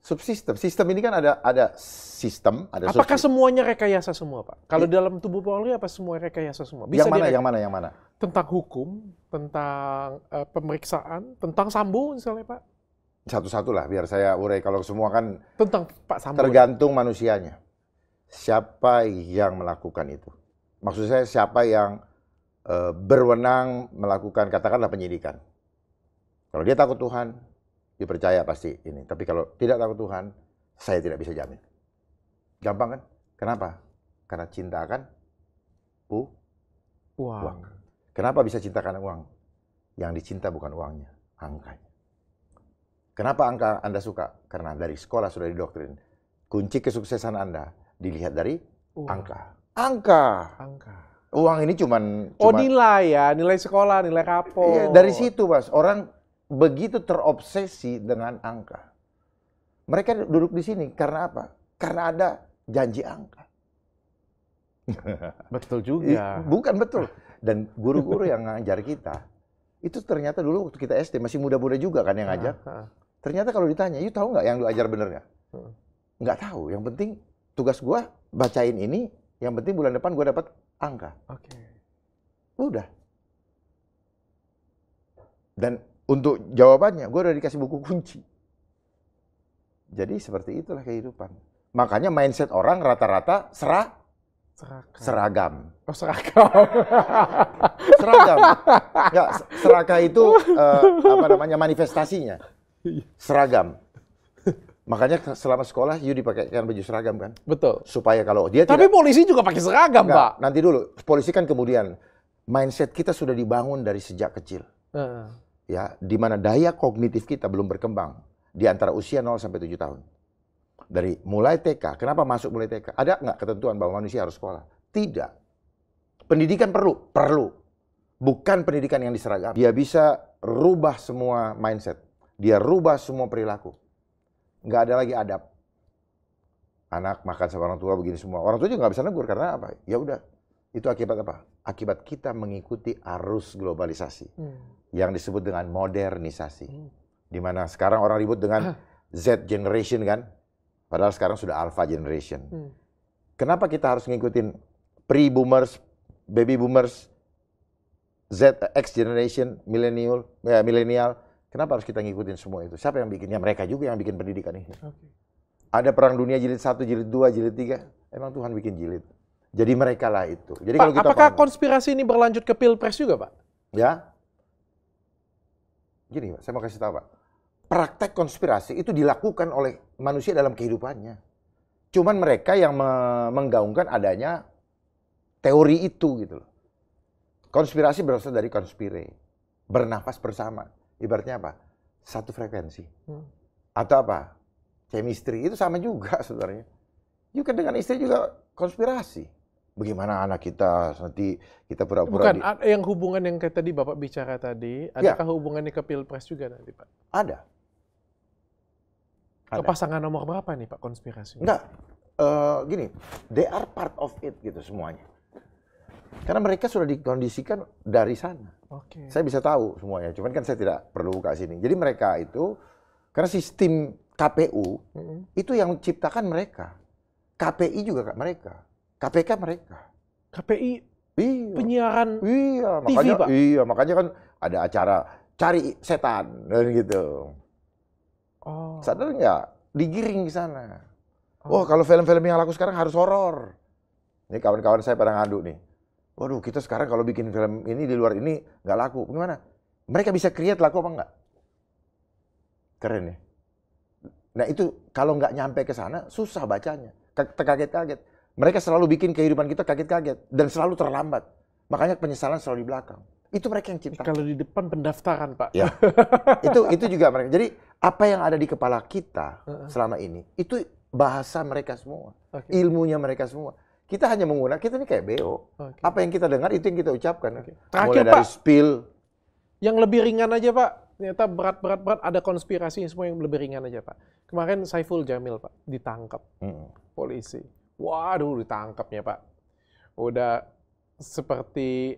subsistem. Sistem ini kan ada ada sistem, ada Apakah subsistem. semuanya rekayasa semua, Pak? Kalau ya. dalam tubuh Polri apa semua rekayasa semua? Bisa yang mana yang mana yang mana? Tentang hukum, tentang uh, pemeriksaan, tentang sambung misalnya, Pak. Satu-satu lah biar saya urai kalau semua kan tentang Pak sambung Tergantung manusianya. Siapa yang melakukan itu? Maksud saya siapa yang uh, berwenang melakukan katakanlah penyidikan. Kalau dia takut Tuhan, dipercaya pasti ini. Tapi kalau tidak takut Tuhan, saya tidak bisa jamin. Gampang kan? Kenapa? Karena cinta kan u uang. uang. Kenapa bisa cinta karena uang? Yang dicinta bukan uangnya, angkanya. Kenapa angka Anda suka? Karena dari sekolah sudah didoktrin. Kunci kesuksesan Anda dilihat dari uang. angka. Angka. Angka. Uang ini cuman, oh, cuman Oh nilai ya, nilai sekolah, nilai kapol. Iya, dari situ, Mas. Orang begitu terobsesi dengan angka. Mereka duduk di sini karena apa? Karena ada janji angka. betul juga. Bukan betul. Dan guru-guru yang ngajar kita, itu ternyata dulu waktu kita SD, masih muda-muda juga kan yang ngajar. Ternyata kalau ditanya, you tahu nggak yang lu ajar bener nggak? Hmm. Nggak tahu. Yang penting tugas gua bacain ini, yang penting bulan depan gua dapat angka. Oke. Okay. Udah. Dan untuk jawabannya, gue udah dikasih buku kunci. Jadi seperti itulah kehidupan. Makanya mindset orang rata-rata serah Seraka. Seragam. Oh, seragam. seragam. Enggak, seraka itu uh, apa namanya manifestasinya. Seragam. Makanya selama sekolah you dipakaikan baju seragam kan? Betul. Supaya kalau dia Tapi tidak, polisi juga pakai seragam, enggak, Pak. Nanti dulu, polisi kan kemudian mindset kita sudah dibangun dari sejak kecil. Uh ya di mana daya kognitif kita belum berkembang di antara usia 0 sampai 7 tahun. Dari mulai TK, kenapa masuk mulai TK? Ada nggak ketentuan bahwa manusia harus sekolah? Tidak. Pendidikan perlu, perlu. Bukan pendidikan yang diseragam. Dia bisa rubah semua mindset. Dia rubah semua perilaku. Nggak ada lagi adab. Anak makan sama orang tua begini semua. Orang tua juga nggak bisa negur karena apa? Ya udah, itu akibat apa? Akibat kita mengikuti arus globalisasi hmm. yang disebut dengan modernisasi. Hmm. mana sekarang orang ribut dengan Z generation kan, padahal sekarang sudah alpha generation. Hmm. Kenapa kita harus ngikutin pre-boomers, baby boomers, Z, X generation, milenial, ya, milenial? Kenapa harus kita ngikutin semua itu? Siapa yang bikinnya? Mereka juga yang bikin pendidikan ini. Okay. Ada perang dunia jilid satu, jilid dua, jilid tiga. Emang Tuhan bikin jilid. Jadi mereka lah itu. Jadi Pak, kalau kita apakah paham, konspirasi ini berlanjut ke pilpres juga, Pak? Ya. Gini, Pak, saya mau kasih tahu, Pak. Praktek konspirasi itu dilakukan oleh manusia dalam kehidupannya. Cuman mereka yang menggaungkan adanya teori itu gitu loh. Konspirasi berasal dari konspire. Bernafas bersama. Ibaratnya apa? Satu frekuensi. Hmm. Atau apa? Chemistry itu sama juga sebenarnya. Juga dengan istri juga konspirasi bagaimana anak kita nanti kita pura-pura. Bukan di... yang hubungan yang kayak tadi Bapak bicara tadi, ya. adakah hubungannya ke pilpres juga nanti Pak? Ada. ada. Ke pasangan nomor berapa nih Pak konspirasi Enggak, uh, gini, they are part of it gitu semuanya. Karena mereka sudah dikondisikan dari sana. Oke. Okay. Saya bisa tahu semuanya, cuman kan saya tidak perlu ke sini. Jadi mereka itu karena sistem KPU mm -hmm. itu yang ciptakan mereka. KPI juga mereka. KPK mereka. KPI iya. penyiaran iya, TV, makanya, Pak. Iya, makanya kan ada acara cari setan dan gitu. Oh. Sadar nggak? Digiring di sana. Oh. Wah, kalau film-film yang laku sekarang harus horor. Ini kawan-kawan saya pada ngadu nih. Waduh, kita sekarang kalau bikin film ini di luar ini nggak laku. Gimana? Mereka bisa create laku apa nggak? Keren ya. Nah itu kalau nggak nyampe ke sana susah bacanya. Terkaget-kaget. Mereka selalu bikin kehidupan kita kaget-kaget dan selalu terlambat. Makanya penyesalan selalu di belakang. Itu mereka yang cinta. Kalau di depan pendaftaran, Pak. Ya. itu itu juga mereka. Jadi apa yang ada di kepala kita selama ini itu bahasa mereka semua, okay. ilmunya mereka semua. Kita hanya menggunakan kita ini kayak BO. Okay. Apa yang kita dengar itu yang kita ucapkan. Okay. Terakhir Mulai dari Pak, spill. Yang lebih ringan aja Pak. Ternyata berat-berat berat ada konspirasi semua yang lebih ringan aja Pak. Kemarin Saiful Jamil Pak ditangkap hmm. polisi Waduh, ditangkapnya Pak. Udah seperti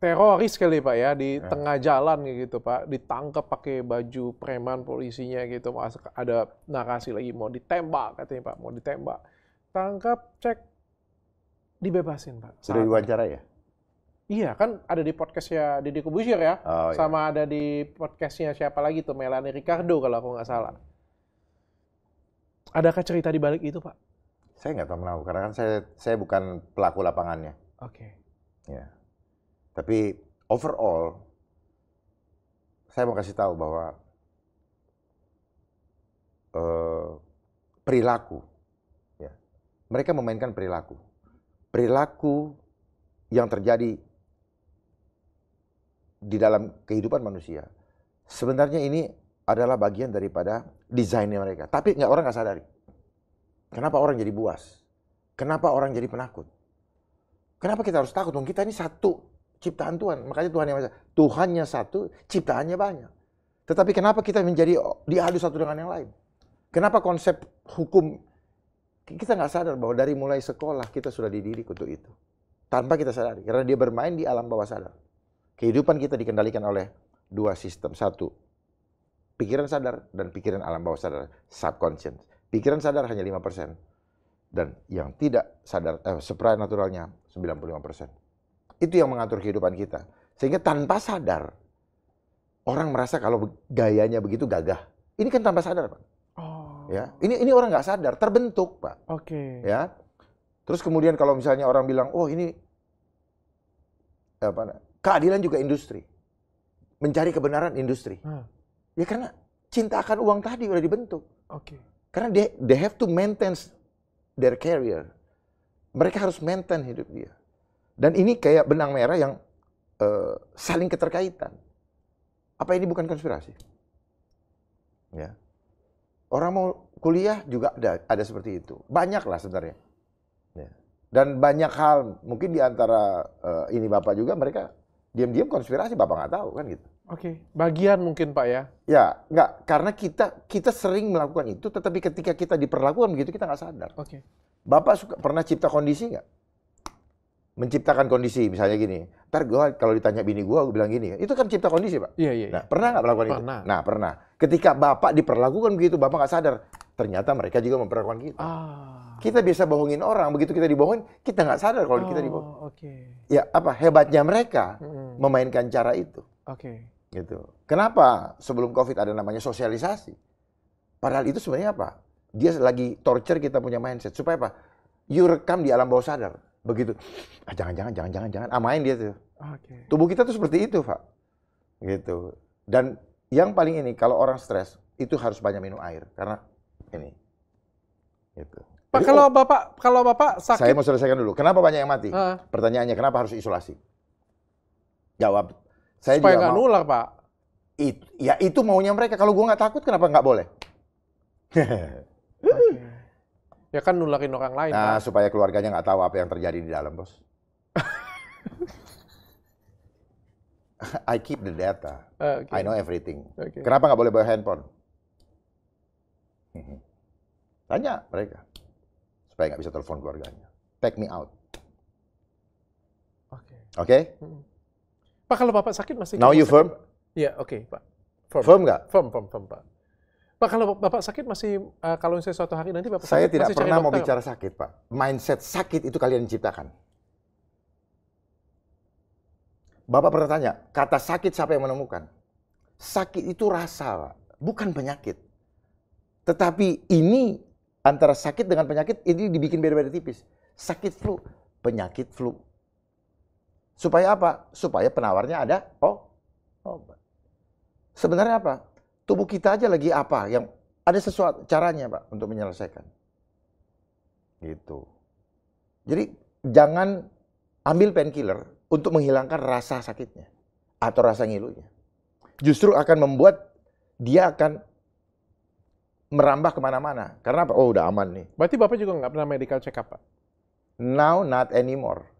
teroris kali Pak ya di ya. tengah jalan gitu Pak, ditangkap pakai baju preman polisinya gitu. Mas ada narasi lagi mau ditembak katanya Pak, mau ditembak. Tangkap, cek dibebasin Pak. Sudah diwawancara ya? Iya kan ada di podcastnya Deddy Kubusir ya, oh, iya. sama ada di podcastnya siapa lagi tuh Melanie Ricardo kalau aku nggak salah. Adakah cerita di balik itu Pak? Saya nggak tahu menahu karena kan saya saya bukan pelaku lapangannya. Oke. Okay. Ya. Tapi overall saya mau kasih tahu bahwa uh, perilaku, ya, mereka memainkan perilaku, perilaku yang terjadi di dalam kehidupan manusia. Sebenarnya ini adalah bagian daripada desainnya mereka, tapi nggak orang nggak sadari. Kenapa orang jadi buas? Kenapa orang jadi penakut? Kenapa kita harus takut? kita ini satu ciptaan Tuhan. Makanya Tuhan yang Tuhannya satu, ciptaannya banyak. Tetapi kenapa kita menjadi diadu satu dengan yang lain? Kenapa konsep hukum kita nggak sadar bahwa dari mulai sekolah kita sudah dididik untuk itu tanpa kita sadari karena dia bermain di alam bawah sadar. Kehidupan kita dikendalikan oleh dua sistem satu pikiran sadar dan pikiran alam bawah sadar subconscious. Pikiran sadar hanya 5%. Dan yang tidak sadar, eh, supranaturalnya 95%. Itu yang mengatur kehidupan kita. Sehingga tanpa sadar, orang merasa kalau gayanya begitu gagah. Ini kan tanpa sadar, Pak. Oh. Ya, ini ini orang nggak sadar, terbentuk, Pak. Oke. Okay. Ya. Terus kemudian kalau misalnya orang bilang, "Oh, ini apa? Keadilan juga industri. Mencari kebenaran industri." Hmm. Ya karena cinta akan uang tadi udah dibentuk. Oke. Okay. Karena they, they have to maintain their career. Mereka harus maintain hidup dia. Dan ini kayak benang merah yang uh, saling keterkaitan. Apa ini bukan konspirasi? Ya. Orang mau kuliah juga ada, ada seperti itu. Banyak lah sebenarnya. Ya. Dan banyak hal, mungkin di antara uh, ini Bapak juga mereka diam-diam konspirasi, Bapak nggak tahu kan gitu. Oke, okay. bagian mungkin Pak ya? Ya, enggak. karena kita kita sering melakukan itu, tetapi ketika kita diperlakukan begitu kita nggak sadar. Oke. Okay. Bapak suka pernah cipta kondisi nggak? Menciptakan kondisi misalnya gini. Ntar gua kalau ditanya bini gua, gua bilang gini. Itu kan cipta kondisi pak. Iya iya. iya. Nah pernah nggak melakukan pernah. itu? Nah pernah. Ketika bapak diperlakukan begitu, bapak nggak sadar. Ternyata mereka juga memperlakukan kita. Ah. Kita biasa bohongin orang, begitu kita dibohongin, kita nggak sadar kalau oh, kita dibohongin. Oke. Okay. Ya apa hebatnya mereka -hmm. memainkan cara itu. Oke. Okay. Gitu. Kenapa sebelum Covid ada namanya sosialisasi? Padahal itu sebenarnya apa? Dia lagi torture kita punya mindset supaya apa? You rekam di alam bawah sadar. Begitu. Ah, jangan jangan jangan jangan jangan. Ah, dia tuh. Okay. Tubuh kita tuh seperti itu, Pak. Gitu. Dan yang paling ini kalau orang stres itu harus banyak minum air karena ini. Gitu. Pak, Jadi, kalau oh, Bapak kalau Bapak sakit Saya mau selesaikan dulu. Kenapa banyak yang mati? Uh. Pertanyaannya kenapa harus isolasi? Jawab saya Supaya nggak nular, Pak. It, ya itu maunya mereka. Kalau gue nggak takut, kenapa nggak boleh? ya kan nularin orang lain. Nah, kan? supaya keluarganya nggak tahu apa yang terjadi di dalam, bos. I keep the data. Uh, okay. I know everything. Okay. Kenapa nggak boleh bawa handphone? Mhm. Tanya mereka supaya nggak bisa telepon keluarganya. Take me out. Oke. Okay. Okay? Hmm. Pak kalau Bapak sakit masih Now you firm? ya oke, okay, Pak. Firm. Firm nggak? Firm, firm, firm, Pak. Pak kalau Bapak sakit masih uh, kalau saya suatu hari nanti Bapak Saya tidak pernah mau bicara sakit, Pak. Mindset sakit itu kalian ciptakan. Bapak pernah tanya, kata sakit siapa yang menemukan? Sakit itu rasa, Pak. Bukan penyakit. Tetapi ini antara sakit dengan penyakit ini dibikin beda-beda tipis. Sakit flu, penyakit flu. Supaya apa? Supaya penawarnya ada oh, obat. Sebenarnya apa? Tubuh kita aja lagi apa yang ada sesuatu caranya, Pak, untuk menyelesaikan. Gitu. Jadi jangan ambil painkiller untuk menghilangkan rasa sakitnya atau rasa ngilunya. Justru akan membuat dia akan merambah kemana-mana. Karena apa? Oh udah aman nih. Berarti Bapak juga nggak pernah medical check up, Pak? Now not anymore.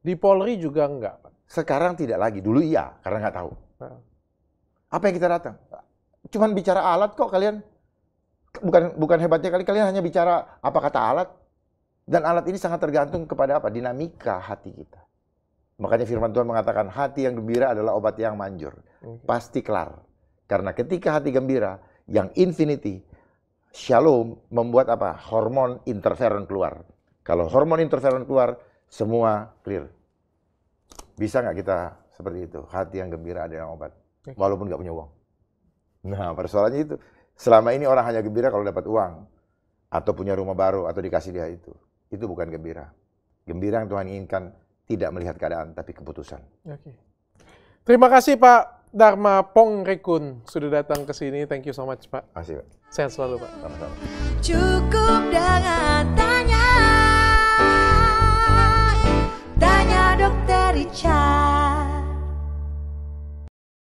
Di Polri juga enggak, Pak. Sekarang tidak lagi. Dulu iya, karena enggak tahu. Nah. Apa yang kita datang? Cuman bicara alat kok kalian. Bukan bukan hebatnya kali kalian hanya bicara apa kata alat. Dan alat ini sangat tergantung kepada apa? Dinamika hati kita. Makanya firman Tuhan mengatakan hati yang gembira adalah obat yang manjur. Pasti kelar. Karena ketika hati gembira, yang infinity, shalom membuat apa? Hormon interferon keluar. Kalau hormon interferon keluar, semua clear. Bisa nggak kita seperti itu? Hati yang gembira ada yang obat, walaupun nggak punya uang. Nah, persoalannya itu. Selama ini orang hanya gembira kalau dapat uang, atau punya rumah baru, atau dikasih dia itu. Itu bukan gembira. Gembira yang Tuhan inginkan tidak melihat keadaan, tapi keputusan. Oke. Terima kasih Pak Dharma Pong Rekun sudah datang ke sini. Thank you so much Pak. Terima kasih Pak. Sehat selalu Pak. Sama-sama. Cukup dengan every child.